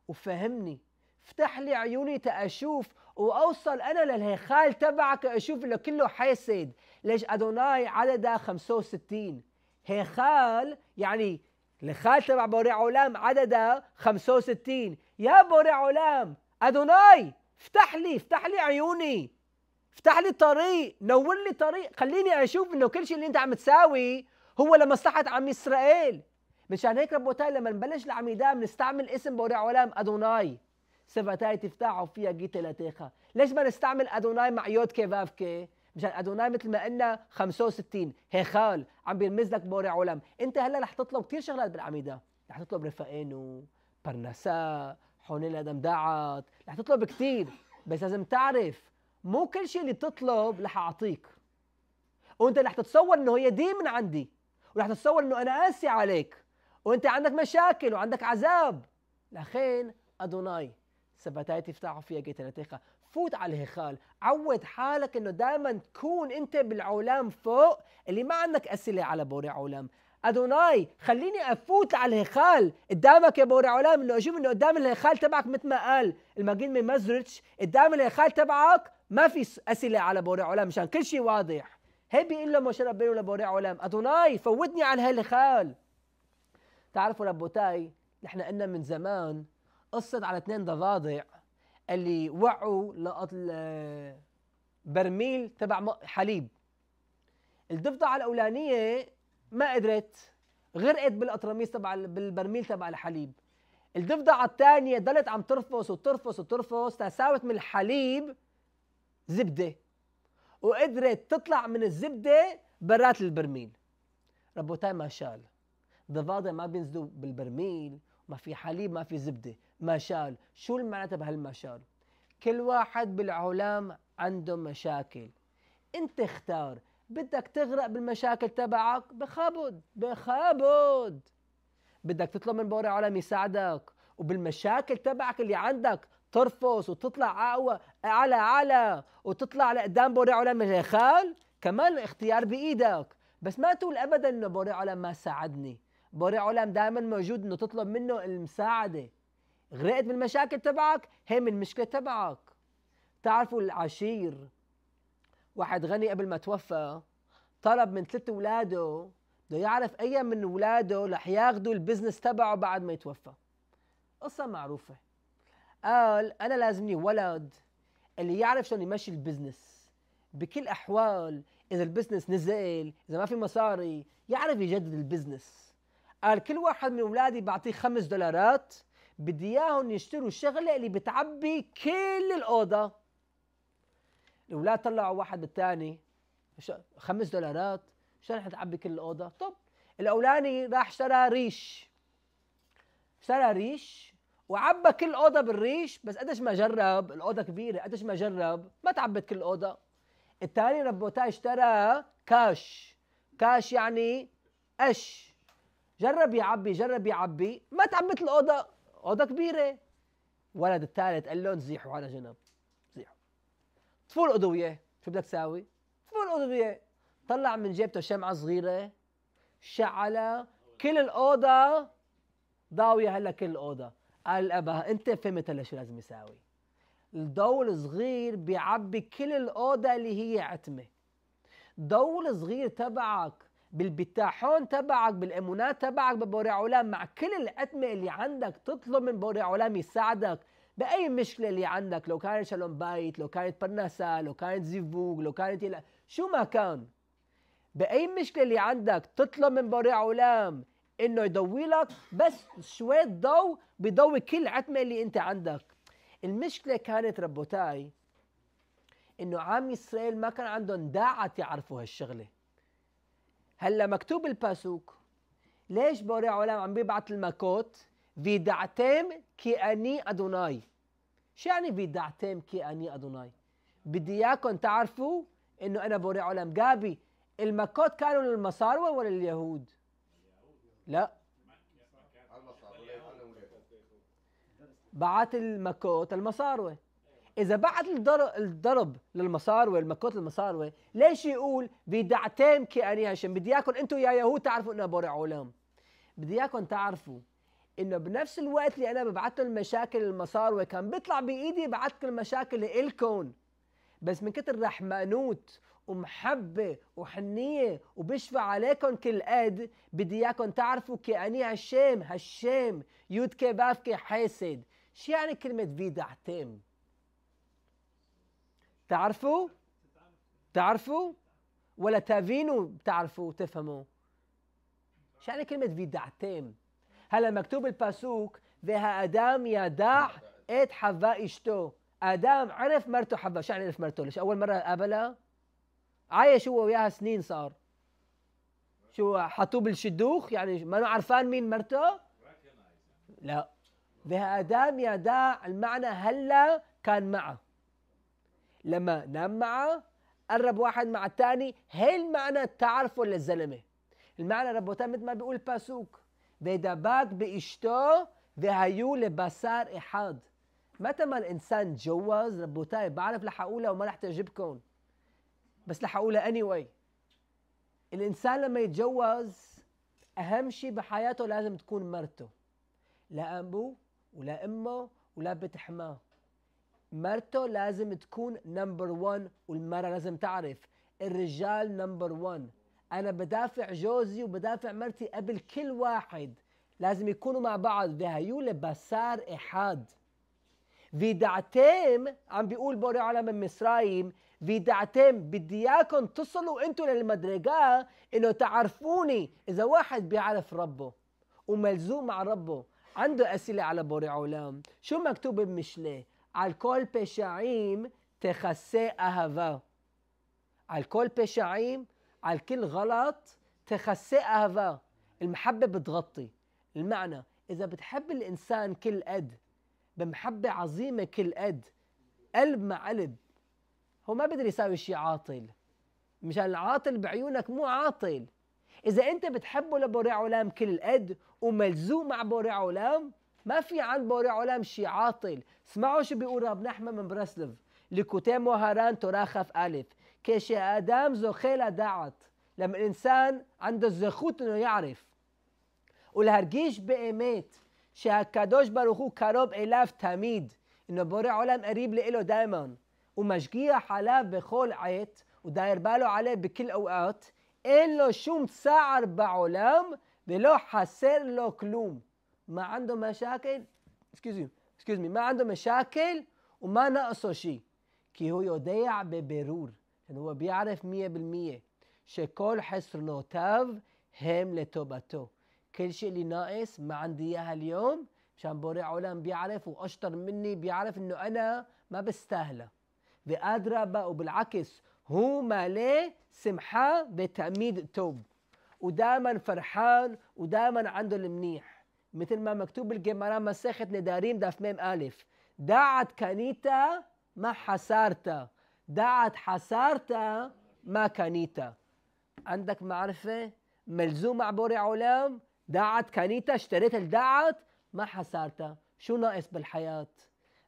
A: وفهمني افتح لي عيوني تأشوف وأوصل أنا للهيخال تبعك أشوف له كله حاسد ليش أدوناي عددها 65 هيخال يعني لخال تبع بوري عولام عددها 65 يا بوري عولام أدوناي افتح لي افتح لي عيوني افتح لي طريق نور لي طريق خليني أشوف إنه كل شيء اللي أنت عم تساوي هو لمصلحة عم إسرائيل مشان هيك ربوتاي لما نبلش العميدة بنستعمل اسم بوري عولام أدوناي سبتاي تفتحوا فيها جيت لتيخا ليش ما نستعمل أدوناي مع يود كيفافكي مشان ادوناي مثل ما قلنا 65 هيخال عم بيرمز لك بوري علم انت هلا رح تطلب كثير شغلات بالعميده رح تطلب رفقانو برنساء حنين ادم داعت رح تطلب كثير بس لازم تعرف مو كل شيء اللي تطلب رح اعطيك وانت رح تتصور انه هي دي من عندي ورح تتصور انه انا قاسي عليك وانت عندك مشاكل وعندك عذاب لخين ادوناي سبتايتي تفتحوا فيها جيت فوت على الهخال عود حالك انه دائما تكون انت بالعولام فوق اللي ما عندك اسئله على بوري عولام ادوناي خليني افوت على الهخال قدامك يا بوري عولام انه اجيب انه قدام الهخال تبعك مثل ما قال المجين من مزرتش قدام الهخال تبعك ما في اسئله على بوري عولام مشان كل شيء واضح هي بيقول له مشي ربنا لبوري عولام ادوناي فوتني على الهيخال تعرفوا ربوتاي نحن قلنا من زمان قصة على اثنين ضفادع اللي وعوا برميل تبع حليب الضفدعه الاولانيه ما قدرت غرقت بالقطرميس تبع بالبرميل تبع الحليب الضفدعه الثانيه ضلت عم ترفص وترفص وترفص تساوت من الحليب زبده وقدرت تطلع من الزبده برات البرميل ربوتاي ما شال ضفادع ما بينزلوا بالبرميل ما في حليب ما في زبده مشال شو المعنى تبع هالمشاكل كل واحد بالعالم عنده مشاكل انت اختار بدك تغرق بالمشاكل تبعك بخابد بخابد بدك تطلب من بوري عالم يساعدك وبالمشاكل تبعك اللي عندك ترفص وتطلع اقوى اعلى اعلى وتطلع لقدام بوري عالم خال كمان الاختيار بايدك بس ما تقول ابدا انه بوري عالم ما ساعدني بوري عالم دائما موجود انه تطلب منه المساعده غرقت بالمشاكل تبعك هي من المشكله تبعك تعرفوا العشير واحد غني قبل ما توفى طلب من ثلاث اولاده بده يعرف اي من اولاده رح ياخذوا البزنس تبعه بعد ما يتوفى قصه معروفه قال انا لازمني ولد اللي يعرف شلون يمشي البزنس بكل احوال اذا البزنس نزل اذا ما في مصاري يعرف يجدد البزنس قال كل واحد من اولادي بعطيه خمس دولارات بدي اياهم يشتروا الشغله اللي بتعبي كل الاوضه الاولاد طلعوا واحد بالثاني خمس دولارات شو رح تعبي كل الاوضه طب الاولاني راح اشترى ريش اشترى ريش وعبى كل اوضه بالريش بس قديش ما جرب الاوضه كبيره قديش ما جرب ما تعبت كل الاوضه الثاني ربوتاه اشترى كاش كاش يعني قش جرب يعبي جرب يعبي ما تعبت الاوضه أوضة كبيرة ولد الثالث قال لهم زيحوا على جنب زيحوا طفول الأضوية شو بدك تساوي؟ طفول الأضوية طلع من جيبته شمعة صغيرة شعلها كل الأوضة ضاوية هلا كل الأوضة قال الأبها أنت فهمت هلا شو لازم يساوي الضوء الصغير بيعبي كل الأوضة اللي هي عتمة ضوء الصغير تبعك بالبتاحون تبعك بالامونات تبعك ببوري علام مع كل العتمه اللي عندك تطلب من بوري علام يساعدك باي مشكله اللي عندك لو كانت شالون بايت لو كانت برناسا لو كانت زيفوغ لو كانت يلا شو ما كان باي مشكله اللي عندك تطلب من بوري علام انه يضوي لك بس شويه ضوء بضوي كل عتمه اللي انت عندك المشكله كانت ربوتاي انه عام اسرائيل ما كان عندهم داعة يعرفوا هالشغله هلا مكتوب الباسوك ليش بوري عالم عم بيبعت المكوت فيدعتم كي اني ادوناي شو يعني فيدعتم كي اني ادوناي بدي اياكم تعرفوا انه انا بوري عالم جابي المكوت كانوا للمصاروه ولا لليهود لا بعت المكوت المصاروه اذا بعد الضرب للمسار المكوت للمسار ليش يقول كي اني هاشم بدي اياكم انتم يا يهود تعرفوا انه بورع علام بدي اياكم تعرفوا انه بنفس الوقت اللي انا ببعث لهم مشاكل المسار كان بيطلع بايدي ببعت لكم المشاكل لإلكم بس من كتر رحمانوت ومحبة وحنية وبشفع عليكم كل قد بدي اياكم تعرفوا كأني هشام هشام يود كي بافكي حاسد شو يعني كلمة في دعتيم تعرفوا تعرفوا ولا تافينو تعرفوا تفهموا يعني كلمة فيدعتيم هلا مكتوب الباسوك يا داع ايت حفا اشتو ادم عرف مرته حفا شو يعني عرف مرته؟ ليش أول مرة قابلها؟ عايش هو وياها سنين صار. شو حطوه بالشدوخ يعني ما عرفان مين مرته؟ لا. فهذا آدم يدع المعنى هلا كان معه لما نام معاه قرب واحد مع الثاني هي المعنى تعرفه للزلمه المعنى ربوتان مثل ما بيقول باسوك ودباك بإشتو وهيو لبصار إحاد متى ما الإنسان جوز ربوتاي بعرف رح أقولها وما رح تعجبكم بس رح أقولها anyway الإنسان لما يتجوز أهم شيء بحياته لازم تكون مرته لا أبوه ولا أمه ولا بتحماه مرته لازم تكون نمبر 1 والمرأة لازم تعرف الرجال نمبر 1 أنا بدافع جوزي وبدافع مرتي قبل كل واحد لازم يكونوا مع بعض بهيولة بسار إحاد في دعتيم عم بيقول بوري على من مصرايم في دعتيم بدي اياكم تصلوا انتوا للمدرجة انه تعرفوني اذا واحد بيعرف ربه وملزوم مع ربه عنده اسئله على بوري علام شو مكتوب بمشلي על כל פשעים תכסה אהבה. על כל פשעים, על كل غلط تخسي أهفاه المحبة بتغطي المعنى إذا بتحب الإنسان كل قد بمحبة عظيمة كل قد قلب مع قلب هو ما بقدر يساوي شيء عاطل مشان العاطل بعيونك مو عاطل إذا أنت بتحبه لبوري علام كل قد وملزوم مع بوري علام ما في عند بوري عالم شيء عاطل اسمعوا شو بيقول رب نحمة من برسلف لكوتيمو هاران تراخف ألف כשאדם זוכה לדעת, למה אינסן ענדו זכות אינו יערף, ולהרגיש באמת שהקדוש ברוך הוא קרוב אליו תמיד, אינו בורא עולם קריב לאלו דיימון, ומשגיח עליו בכל עת, ודייר בא לו עליו בכל אועת, אין לו שום צער בעולם ולא חסר לו כלום. ما عنده مشاكل excuse me ما عنده مشاكل وما ناقصه شيء هو הוא יודע בבירור, הוא ביערף מיה במיה, שכל חסרונותיו هم لتوبته كل شيء اللي ناقص ما عندي اياها اليوم مشان بوري عالم بيعرف واشطر مني بيعرف انه انا ما بستاهله بقادرة وبالعكس هو مالي سمحة بتعميد التوب ودائما فرحان ودائما عنده المنيح مثل ما مكتوب بالجمارة مسخة نداريم دف ميم ألف دعت كانيتا ما حسارتا دعت حسارتا ما كانيتا عندك معرفة ملزوم مع بوري علام دعت كانيتا اشتريت الدعت ما حسارتا شو ناقص بالحياة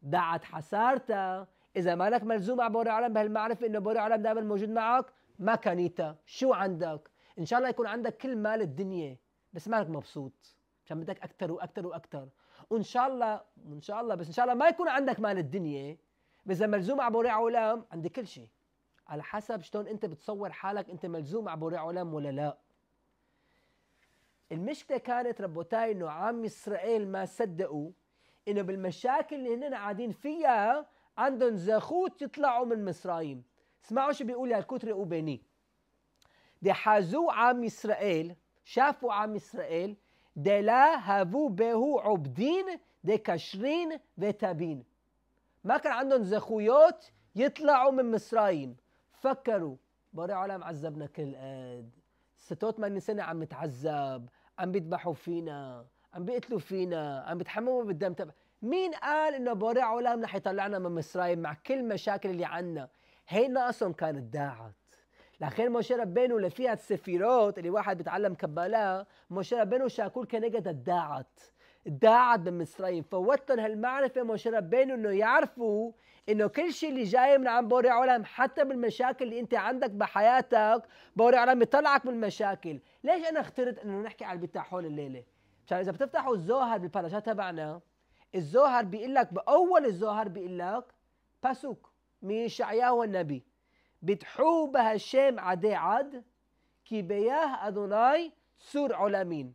A: دعت حسارتا إذا مالك ملزوم مع بوري علام بهالمعرفة إنه بوري علام دائما موجود معك ما كانيتا شو عندك إن شاء الله يكون عندك كل مال الدنيا بس مالك مبسوط كان بدك اكثر واكثر واكثر وان شاء الله وان شاء الله بس ان شاء الله ما يكون عندك مال الدنيا بس ملزوم على بوري علام عندي كل شيء على حسب شلون انت بتصور حالك انت ملزوم على بوري علام ولا لا المشكله كانت ربوتاي انه عام اسرائيل ما صدقوا انه بالمشاكل اللي هن قاعدين فيها عندهم زخوت يطلعوا من مصرايم اسمعوا شو بيقول يا وبيني دي حازو عام اسرائيل شافوا عام اسرائيل دلا هافو بهو عبدين دي كشرين وتابين ما كان عندهم زخويات يطلعوا من مصرين فكروا بري عالم عذبنا كل قد 86 سنة عم نتعذب عم بيذبحوا فينا عم بيقتلوا فينا عم بيتحمموا بالدم تبع مين قال انه بري عالم رح يطلعنا من مصرين مع كل المشاكل اللي عنا هي ناقصهم كانت داعت לכן משה רבנו, לפי السفيروت اللي واحد بتعلم קבלה, משה רבנו شاكول כנגד הדעת. دعت بمصرين فوتن هالمعرفة مشير ربنا انه يعرفوا انه كل شيء اللي جاي من عن بوري عالم حتى بالمشاكل اللي انت عندك بحياتك بوري عالم يطلعك من المشاكل ليش انا اخترت انه نحكي على البتاع حول الليلة مشان اذا بتفتحوا الزوهر بالباراشات تبعنا الزوهر بيقول لك باول الزوهر بيقول لك باسوك من شعياه والنبي بتحو الشام عدي عد كي بياه أدوناي سور علامين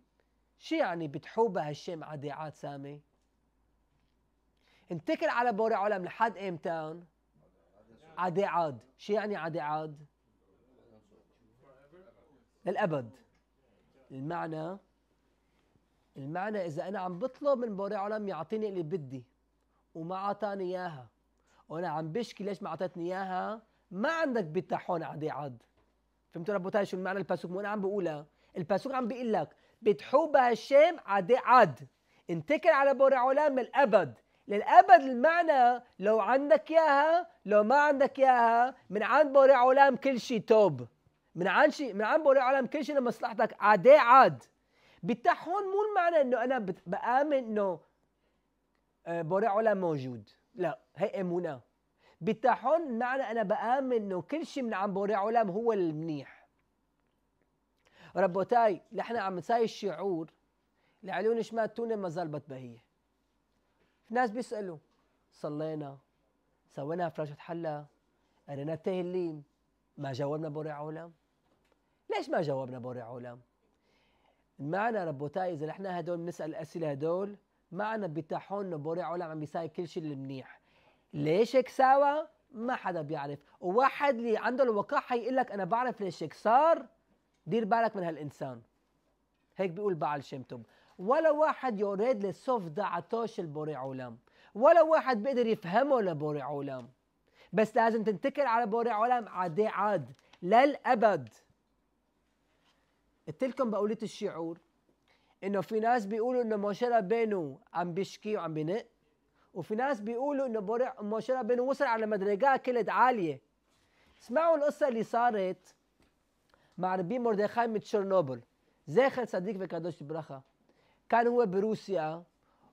A: شو يعني بتحو الشام عدي عاد سامي؟ انتكل على بوري علام لحد ايمتان؟ عدي عاد، شو يعني عدي عاد؟ للابد المعنى المعنى اذا انا عم بطلب من بوري علام يعطيني اللي بدي وما اعطاني اياها وانا عم بشكي ليش ما اعطتني اياها ما عندك بيت هون عادي عاد فهمتوا ربوتاي شو المعنى الباسوك مو انا عم بقولها الباسوك عم بيقول لك بتحو بهالشام عادي عاد انتكل على بوري عالم للابد للابد المعنى لو عندك اياها لو ما عندك اياها من عند بوري علام كل شيء توب من عند شيء من عند بوري علام كل شيء لمصلحتك عادي عاد هون مو المعنى انه انا بامن انه آه، بوري علام موجود لا هي امونه بتاعهم معنى انا بامن انه كل شيء من عم بوري علام هو المنيح ربوتاي نحن عم نساي الشعور العيون تونا ما زال بتبهيه في ناس بيسالوا صلينا سوينا فراشة حلا قرينا التهليم ما جاوبنا بوري علام ليش ما جاوبنا بوري علام معنى ربوتاي اذا نحن هدول بنسال الاسئله هدول معنى بتاعهم بوري علام عم بيساي كل شيء المنيح ليش هيك ساوى؟ ما حدا بيعرف وواحد اللي عنده الوقاحه حيقول لك انا بعرف ليش هيك صار دير بالك من هالانسان هيك بيقول بعل شم توب ولا واحد يريد للسوف دعتوش البوري عولام ولا واحد بيقدر يفهمه لبوري عولام بس لازم تنتكل على بوري عولام عادي عاد للابد قلت لكم بقولية الشعور انه في ناس بيقولوا انه موشي بينه عم بيشكي وعم بينق وفي ناس بيقولوا انه بورع موشي ربنا وصل على مدرجات كلت عاليه اسمعوا القصه اللي صارت مع ربي مردخاي من تشيرنوبل زاخر صديق بكادوش برخا كان هو بروسيا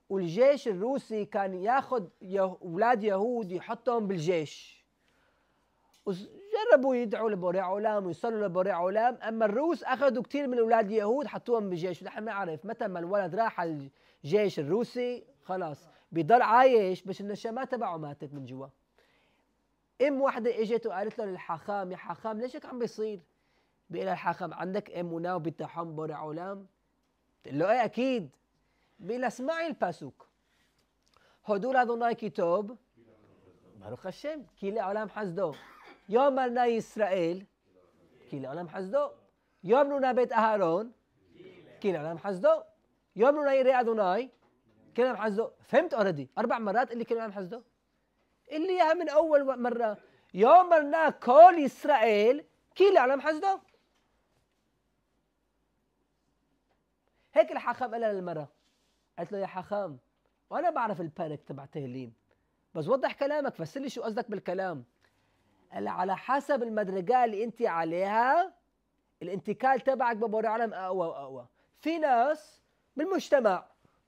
A: والجيش الروسي كان ياخذ اولاد يهود يحطهم بالجيش جربوا يدعوا لبوري عولام ويصلوا لبوري عولام اما الروس اخذوا كثير من اولاد يهود حطوهم بالجيش ونحن نعرف متى ما الولد راح على الجيش الروسي خلاص بضل عايش بس النشامات تبعه ماتت من جوا ام وحده اجت وقالت له للحاخام يا حاخام ليش هيك عم بيصير؟ بيقول الحاخام عندك ام وناو بالتحمبر علام؟ بتقول له ايه اكيد بيقول لها اسمعي الباسوك هدول اذناي كتاب ברוך השם, כי לעולם חסדו. יאמר נא ישראל, כי לעולם חסדו. يوم נא בית אהרון, כי לעולם חסדו. يوم נא ירא אדוני, كلام حسده فهمت اوريدي اربع مرات اللي كلام حسده اللي اياها من اول مره يوم مرنا كل اسرائيل كيل علم حزده هيك الحاخام قال للمرة قالت له يا حاخام وانا بعرف البانك تبع تهليم بس وضح كلامك فسر لي شو قصدك بالكلام قال على حسب المدرجة اللي انت عليها الانتكال تبعك ببور العالم اقوى واقوى في ناس بالمجتمع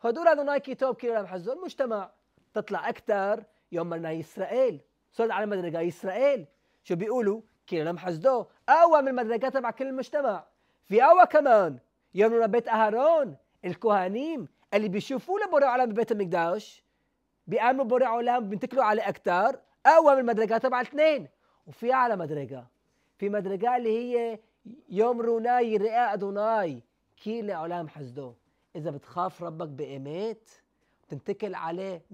A: هدول عندهم كتاب كثير محزون مجتمع تطلع اكثر يوم مرنا اسرائيل صرت على مدرجه اسرائيل شو بيقولوا كيرلم حزدو اقوى من المدرجه تبع كل المجتمع في اقوى كمان يوم بيت اهرون الكهانيم اللي بيشوفوا لبوري عالم ببيت المقدس بيامنوا بوري عالم بينتكلوا عليه اكثر اقوى من المدرجه تبع الاثنين وفي اعلى مدرجه في مدرجه اللي هي يوم روناي رئاء ادوناي كيل عالم حزدو اذا بتخاف ربك بإيمات بتنتكل عليه 100%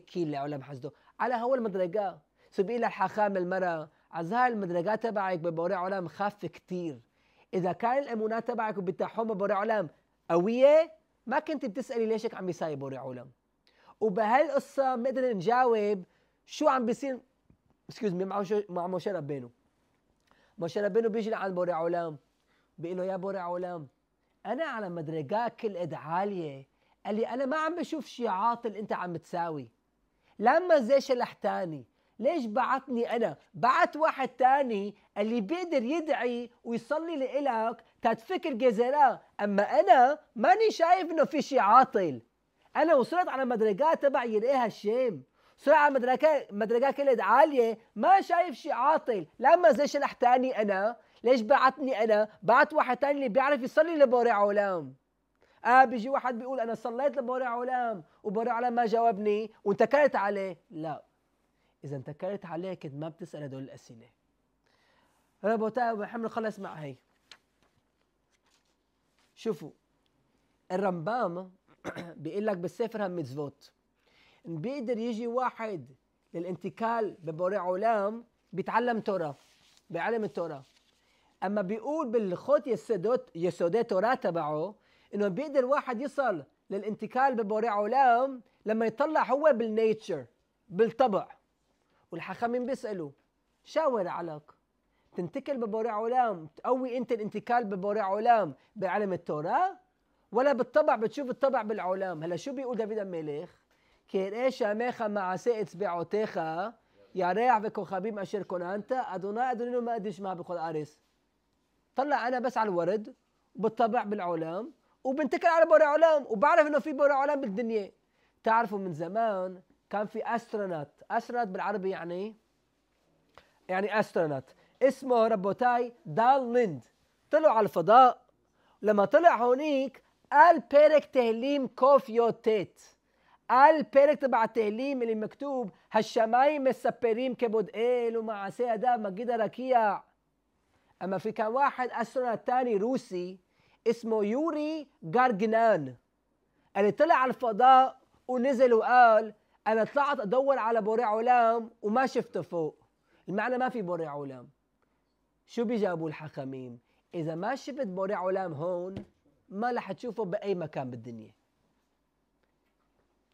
A: كيل لعلم حسده على هو المدرجة سبيل لها حخام المرأة على المدرجة تبعك ببوري علم خاف كتير إذا كان الأمونات تبعك وبتحوم ببوري علم قوية ما كنت بتسألي ليش هيك عم بيساي بوري علم وبهالقصة بنقدر نجاوب شو عم بيصير اكسكيوز مي مع موشي ربينو موشي ربينو بيجي لعند بوري علم بيقول له يا بوري علم انا على مدرجاه كل عاليه قال لي انا ما عم بشوف شي عاطل انت عم تساوي لما زي شلحتاني ليش بعتني انا بعت واحد تاني اللي بيقدر يدعي ويصلي لإلك تتفكر جزرة اما انا ماني شايف انه في شي عاطل انا وصلت على مدرجات تبع يرقيها الشام صرت على مدرجات مدرجات كلد عاليه ما شايف شي عاطل لما زي شلحتاني انا ليش بعتني انا بعت واحد ثاني اللي بيعرف يصلي لبوري عولام اه بيجي واحد بيقول انا صليت لبوري عولام وبوري عولام ما جاوبني وانتكلت عليه لا اذا انتكلت عليه كنت ما بتسال هدول الاسئله ربوتاي محمد خلص مع هي شوفوا الرمبام <clears throat> بيقول لك بالسفر هم متزفوت بيقدر يجي واحد للانتكال ببوري علام بيتعلم توراه بيعلم التوراه اما بيقول بالخوت يسودوت توراة تبعه انه بيقدر واحد يصل للانتقال ببوري عالم لما يطلع هو بالنيتشر بالطبع والحخامين بيسالوا شاور عليك تنتقل ببوري عالم تقوي انت الانتقال ببوري عالم بعلم التوراه ولا بالطبع بتشوف الطبع بالعالم هلا شو بيقول دافيد الملك كيريشا ميخا مع سائت بعوتيخا يا ريع بكو أشير كونانتا أدونا أدونينو ما أدش ما بقول اريس طلع انا بس على الورد وبطبع بالعلام وبنتكل على بوري علام وبعرف انه في بوري علام بالدنيا تعرفوا من زمان كان في استرونات استرونات بالعربي يعني يعني استرونات اسمه ربوتاي دالند طلعوا على الفضاء لما طلع هونيك قال بيرك تهليم تيت قال بيرك تبع التهليم اللي مكتوب هالشمايم السبريم كبود ايل ومع ما قدر كيع اما في كان واحد اسرنا الثاني روسي اسمه يوري جارجنان اللي طلع على الفضاء ونزل وقال انا طلعت ادور على بوري علام وما شفته فوق المعنى ما في بوري علام شو بيجابوا الحكمين اذا ما شفت بوري علام هون ما رح تشوفه باي مكان بالدنيا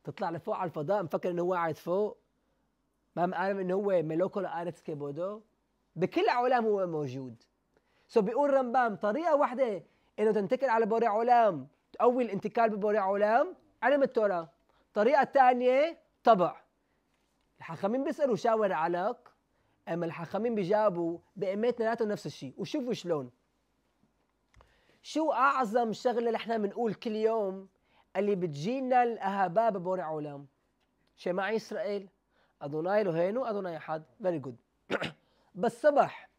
A: تطلع لفوق على الفضاء مفكر انه هو قاعد فوق ما مقارن انه هو ملوكو لارتس كيبودو بكل العالم هو موجود سو بيقول رمبام طريقه واحده انه تنتقل على بوري علام تقوي الانتقال ببوري علام علم التوراه طريقة ثانية طبع الحاخامين بيسالوا شاور علق اما الحاخامين بيجاوبوا بأمات اثنيناتهم نفس الشيء وشوفوا شلون شو اعظم شغله اللي احنا بنقول كل يوم اللي بتجينا الأهباء ببوري علام شمع اسرائيل ادوناي لهينو ادوناي حد فيري جود بس صبح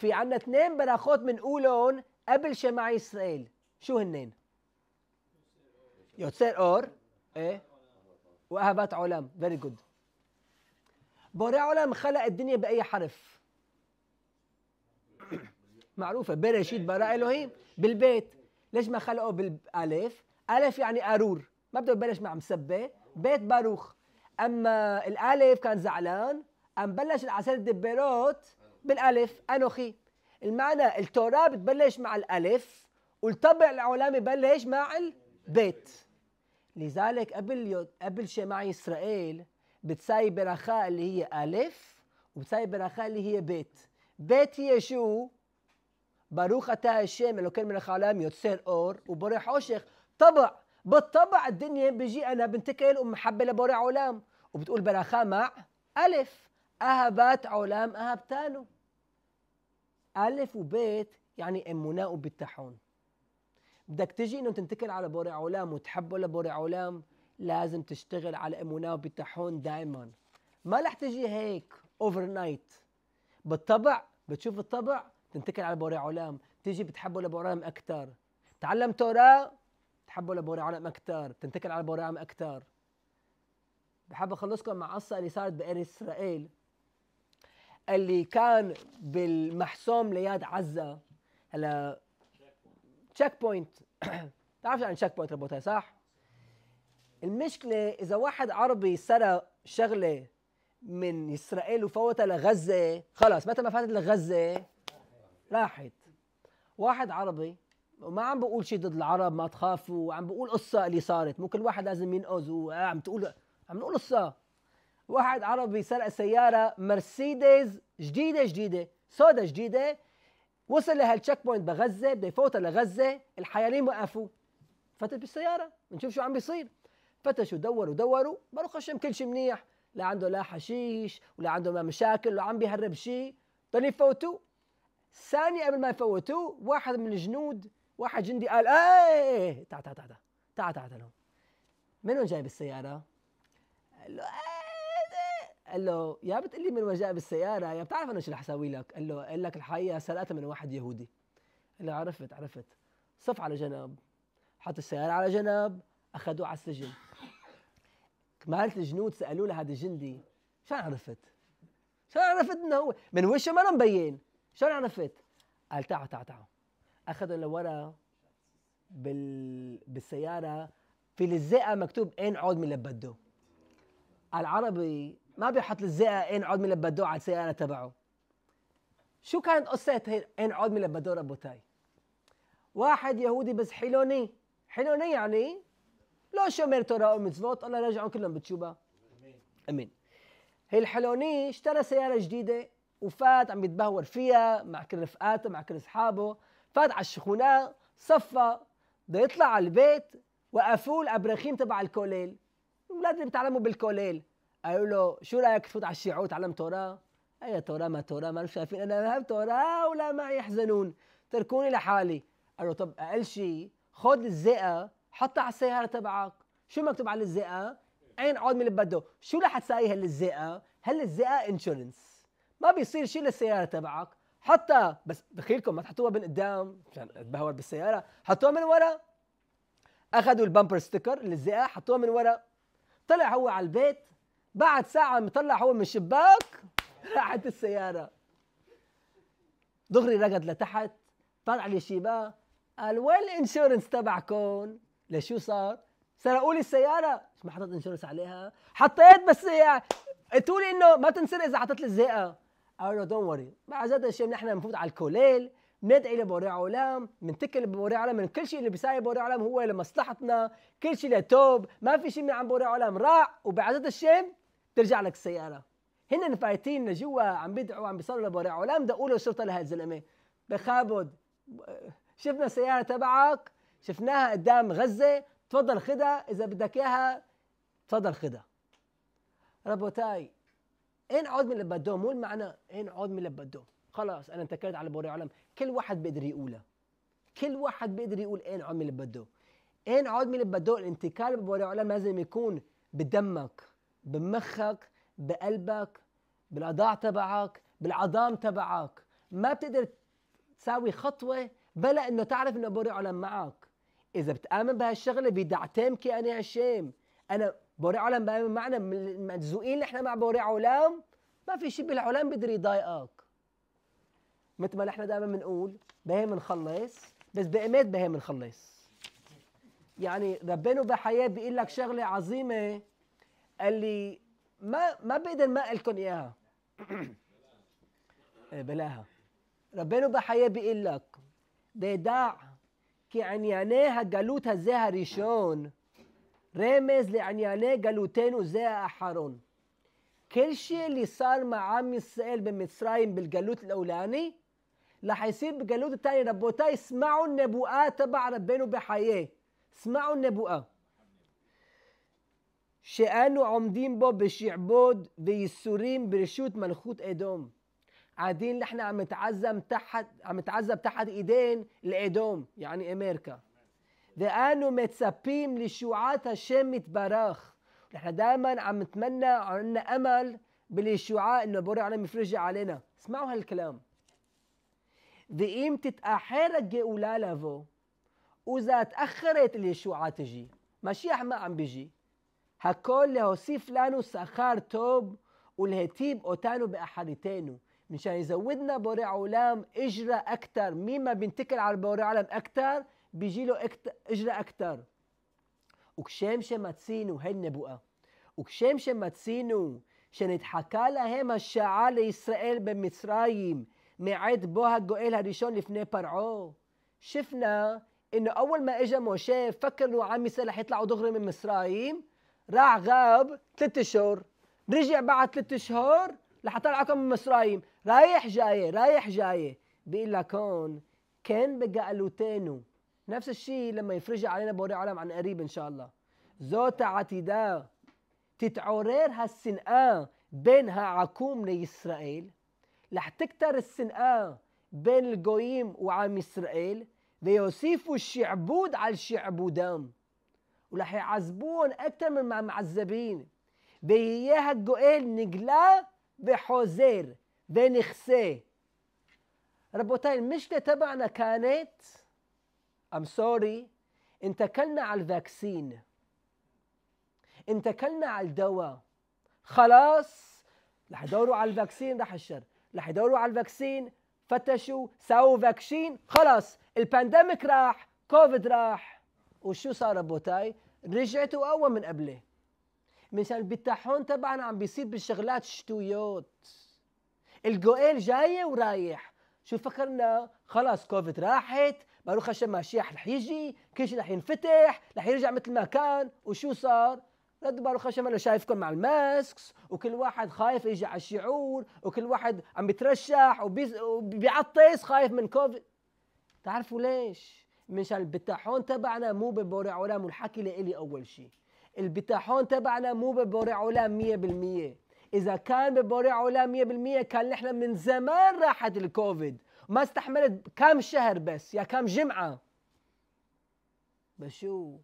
A: في عندنا اثنين براخوت من أولون قبل شمع اسرائيل شو هنين؟ يوتسر اور ايه واهبات عולם فيري جود بارع عالم خلق الدنيا باي حرف معروفه برشيد برا الهيم بالبيت ليش ما خلقه بالالف الف يعني ارور ما بده يبلش مع مسبه بيت باروخ اما الالف كان زعلان قام بلش العسل الدبيروت بالالف انوخي المعنى التوراه بتبلش مع الالف والطبع العلامي بلش مع البيت لذلك قبل قبل شمع اسرائيل بتساوي برخاء اللي هي الف وبتساوي برخاء اللي هي بيت بيت هي شو باروخ اتا الشام لو كان من العالم يوتسير اور وبرح حوشخ طبع بالطبع الدنيا بيجي انا بنتكل ومحبه لبوري علام وبتقول برخاء مع الف أهبت علام أهبتالو ألف وبيت يعني أمناء وبتحون بدك تجي انه تنتقل على بوري علام وتحبه لبوري علام لازم تشتغل على اموناه وبتحون دائما ما رح تجي هيك اوفر نايت بالطبع بتشوف الطبع تنتقل على بوري علام تجي بتحبه لبوري علام اكثر تعلم توراه بتحبه لبوري علام اكثر تنتقل على بوري علام اكثر بحب اخلصكم مع قصه اللي صارت بإسرائيل اللي كان بالمحسوم لياد عزة هلا تشيك بوينت <coughs> تعرف عن تشيك بوينت ربوتها صح؟ المشكلة إذا واحد عربي سرق شغلة من إسرائيل وفوتها لغزة خلاص متى ما فاتت لغزة راحت واحد عربي وما عم بقول شيء ضد العرب ما تخافوا عم بقول قصة اللي صارت مو كل واحد لازم ينقذ وعم تقول عم نقول قصة واحد عربي سرق سيارة مرسيدس جديدة جديدة سودا جديدة وصل لهالتشيك بوينت بغزة بده يفوتها لغزة الحيالين وقفوه فتش بالسيارة بنشوف شو عم بيصير فتشوا دوروا دوروا بقوا خشم كل شيء منيح لا عنده لا حشيش ولا عنده ما مشاكل ولا عم بيهرب شيء ضل طيب يفوتوه ثانية قبل ما يفوتوه واحد من الجنود واحد جندي قال ايه, إيه،, إيه، تعال تعال تعال تعال تعال تعال منو جايب السيارة؟ قال له قال له يا بتقلي من وجاء بالسياره يا بتعرف انا شو رح اسوي لك قال له قال لك الحقيقه سرقتها من واحد يهودي قال له عرفت عرفت صف على جنب حط السياره على جنب اخذوه على السجن كمالة الجنود سالوه لهذا الجندي شو عرفت؟ شو عرفت انه هو من وشه ما مبين شو عرفت؟ قال تعا تعا تعا اخذوا لورا بال... بالسياره في لزقه مكتوب عود من اللي بده العربي ما بيحط الزئة إن عود من البدو على السيارة تبعه شو كانت قصة إن عود من البدو ربوتاي واحد يهودي بس حلوني حلوني يعني لو ميرتو راو مزفوت الله رجعهم كلهم بتشوبة أمين هي الحلوني اشترى سيارة جديدة وفات عم يتبهور فيها مع كل رفقاته مع كل اصحابه فات على الشخونة صفى بده يطلع على البيت وقفوه الابراخيم تبع الكوليل الاولاد اللي بيتعلموا بالكوليل قالوا له شو رايك تفوت على الشيعة وتعلم توراه؟ اي توراه ما توراه ما شايفين انا ذهبت توراه ولا ما يحزنون تركوني لحالي قال له طب اقل شيء خذ الزئه حطها على السياره تبعك شو مكتوب على الزئه؟ عين عود من اللي بده شو رح تساوي هالزئه؟ هالزئه انشورنس ما بيصير شيء للسياره تبعك حطها بس دخيلكم ما تحطوها من قدام عشان اتبهور بالسياره حطوها من ورا اخذوا البامبر ستيكر للزئه حطوها من ورا طلع هو على البيت بعد ساعة مطلع هو من الشباك <laughs> راحت السيارة دغري رقد لتحت طلع لي شيباه قال وين الانشورنس تبعكم؟ لشو صار؟ سرقوا لي السيارة مش ما حطيت انشورنس عليها حطيت بس قلتوا لي انه ما تنسرق اذا حطيت لي الزيقة قالوا له دون وري مع هذا الشيء نحن بنفوت على الكوليل ندعي لبوري علام بنتكل ببوري علام من كل شيء اللي بيساوي بوري علام هو لمصلحتنا كل شيء لتوب ما في شيء من عن بوري راح راع وبعزة الشيء ترجع لك السياره هن فايتين جوا عم بيدعوا عم بيصلوا لبراعه علام بدي له الشرطه لهالزلمه بخابد شفنا السياره تبعك شفناها قدام غزه تفضل خدها اذا بدك اياها تفضل خدها ربوتاي انقعد من اللي بده مو المعنى انقعد من اللي بده خلاص انا انتكلت على بوري العالم كل واحد بيقدر يقولها كل واحد بيقدر يقول انقعد من اللي بده انقعد من اللي بده الانتكال ببوري العالم لازم يكون بدمك بمخك بقلبك بالأضاع تبعك بالعظام تبعك ما بتقدر تساوي خطوة بلا انه تعرف انه بوري علم معك اذا بتآمن بهالشغلة بدعتمك انا هشام انا بوري علم بآمن معنا مجزوئين نحن مع بوري علم ما في شيء بالعلم بيقدر يضايقك مثل ما نحن دائما بنقول بهي بنخلص بس بامات بهي بنخلص يعني ربنا بحياة بيقول لك شغلة عظيمة قال لي ما ما بقدر ما لكم اياها <clears throat> إيه، بلاها ربنا بحياة بيقول لك بيدع كعنيانيها جالوتها زيها ريشون رمز لعنيانيه جالوتين وزيها أحرون كل شيء اللي صار مع عم اسرائيل بمصرايم بالجالوت الاولاني رح يصير بالجالوت الثاني ربوتاي اسمعوا النبوءات تبع ربنا بحياه اسمعوا النبوءه שאנו עומדים בו בשעבוד וייסורים ברשות מלכות אדום. قاعدين نحن عم نتعذب تحت عم نتعذب تحت ايدين لادوم يعني امريكا لانه متسبين لشعاع هشام يتبارخ نحن دائما عم نتمنى عنا امل بالشعاع انه بوري عالم يفرجع علينا اسمعوا هالكلام ואם תתאחר הגאולה לבוא, וזאת אחרת לישועה תג'י. משיח מה عم بيجي؟ הכל להוסיף לנו שכר טוב ולהיטיב אותנו באחריתנו. مشان يزودنا بوري عالم اجرة اكثر مين ما بينتكل على بوري عالم اكثر بيجي له اجرة اكثر وكشامشة ما تسينو هاي النبوءة وكشامشة ما تسينو شان يتحكى لהם השעה לישראל במצרים מעד בו הגואל הראשון לפני פרעה. شفنا انه اول ما اجى موشي فكروا عمي سلح يطلعوا دغري من مصرايم راح غاب ثلاث اشهر رجع بعد ثلاث اشهر لحطلع من مصرايم رايح جاي رايح جاي بيقول لك هون كان بقى لوتينو نفس الشيء لما يفرج علينا بوري عالم عن قريب ان شاء الله زوتا عتيدا تتعورير هالسنقة بينها عكوم لإسرائيل رح تكتر السنقاء بين الجويم وعام إسرائيل ليصيفوا الشعبود على الشعبودام وراح يعذبون اكثر من ما معذبين بيهجئين نجلا بحوزير ונכסה. ربوتاي المشكله تبعنا كانت I'm sorry, انتكلنا على الفاكسين انتكلنا على الدواء خلاص رح يدوروا على الفاكسين راح الشر رح يدوروا على الفاكسين فتشوا سووا فاكسين خلاص البانديميك راح كوفيد راح وشو صار بوتاي رجعت اقوى من قبله مشان بتاحون تبعنا عم بيصير بالشغلات شتويوت الجوئيل جاية ورايح شو فكرنا خلاص كوفيد راحت باروخ هاشم ماشيح رح يجي كل شيء رح ينفتح رح يرجع مثل ما كان وشو صار رد باروخ هاشم انا شايفكم مع الماسكس وكل واحد خايف يجي على الشعور وكل واحد عم بترشح وبيعطس خايف من كوفيد تعرفوا ليش مش البتاحون تبعنا مو ببوري علام والحكي لإلي أول شيء البتاحون تبعنا مو ببوري علام مية بالمية إذا كان ببوري علام مية بالمية كان نحن من زمان راحت الكوفيد ما استحملت كم شهر بس يا كم جمعة بس شو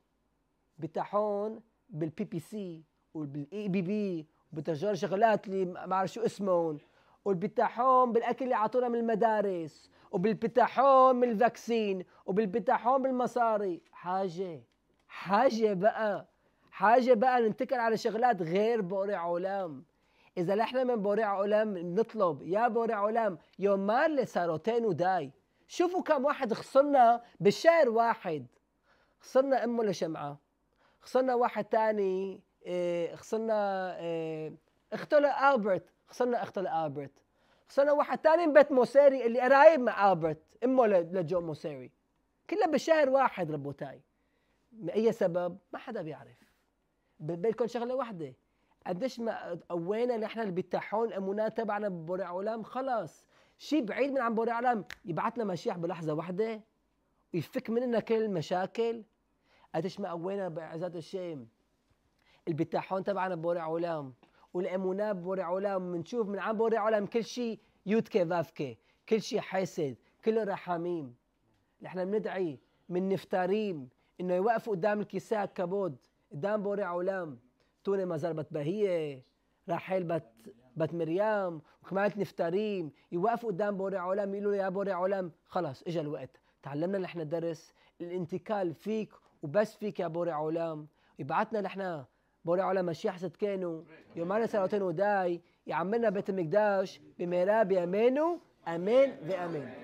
A: بتاحون بالبي بي سي وبالاي بي بي بتجار شغلات اللي ما بعرف شو اسمهم وبالبتاحون بالاكل اللي عطونا من المدارس وبالبتاحون من الفاكسين وبالبتاحوهم بالمصاري حاجه حاجه بقى حاجه بقى ننتكل على شغلات غير بورع علام اذا نحن من بورع علام نطلب يا بورع علام يومان لساروتين وداي شوفوا كم واحد خسرنا بالشهر واحد خسرنا امه لشمعه خسرنا واحد تاني إيه، خسرنا إيه، اخته لالبرت خسرنا اخت البرت خسرنا واحد ثاني من بيت موسيري اللي قرايب مع البرت امه لجو موسيري كلها بشهر واحد ربوتاي لاي سبب ما حدا بيعرف بيكون شغله واحده قديش ما قوينا نحن اللي بيتاحون الامونات تبعنا ببورع علام خلص شيء بعيد من عن بورع علام يبعث لنا مشيح بلحظه واحده ويفك مننا كل المشاكل قديش ما قوينا بعزات الشيم البتاحون تبعنا بورع علام والأمونة بوري عولام بنشوف من عم بوري عولام كل شيء يوتك فافكي كل شيء حسد كله رحاميم نحن بندعي من نفتاريم انه يوقفوا قدام الكيساء كبود قدام بوري عولام توني مزار بت بهية راحيل بت بت مريم وكمان نفتاريم يوقفوا قدام بوري عولام يقولوا له يا بوري عولام خلص اجى الوقت تعلمنا نحن درس الانتقال فيك وبس فيك يا بوري عولام يبعتنا نحن بوري عالم مشيح صدقנו يومنا سنتين وداي يعملنا بيت المقداش بمهرها بيامينه امين وامين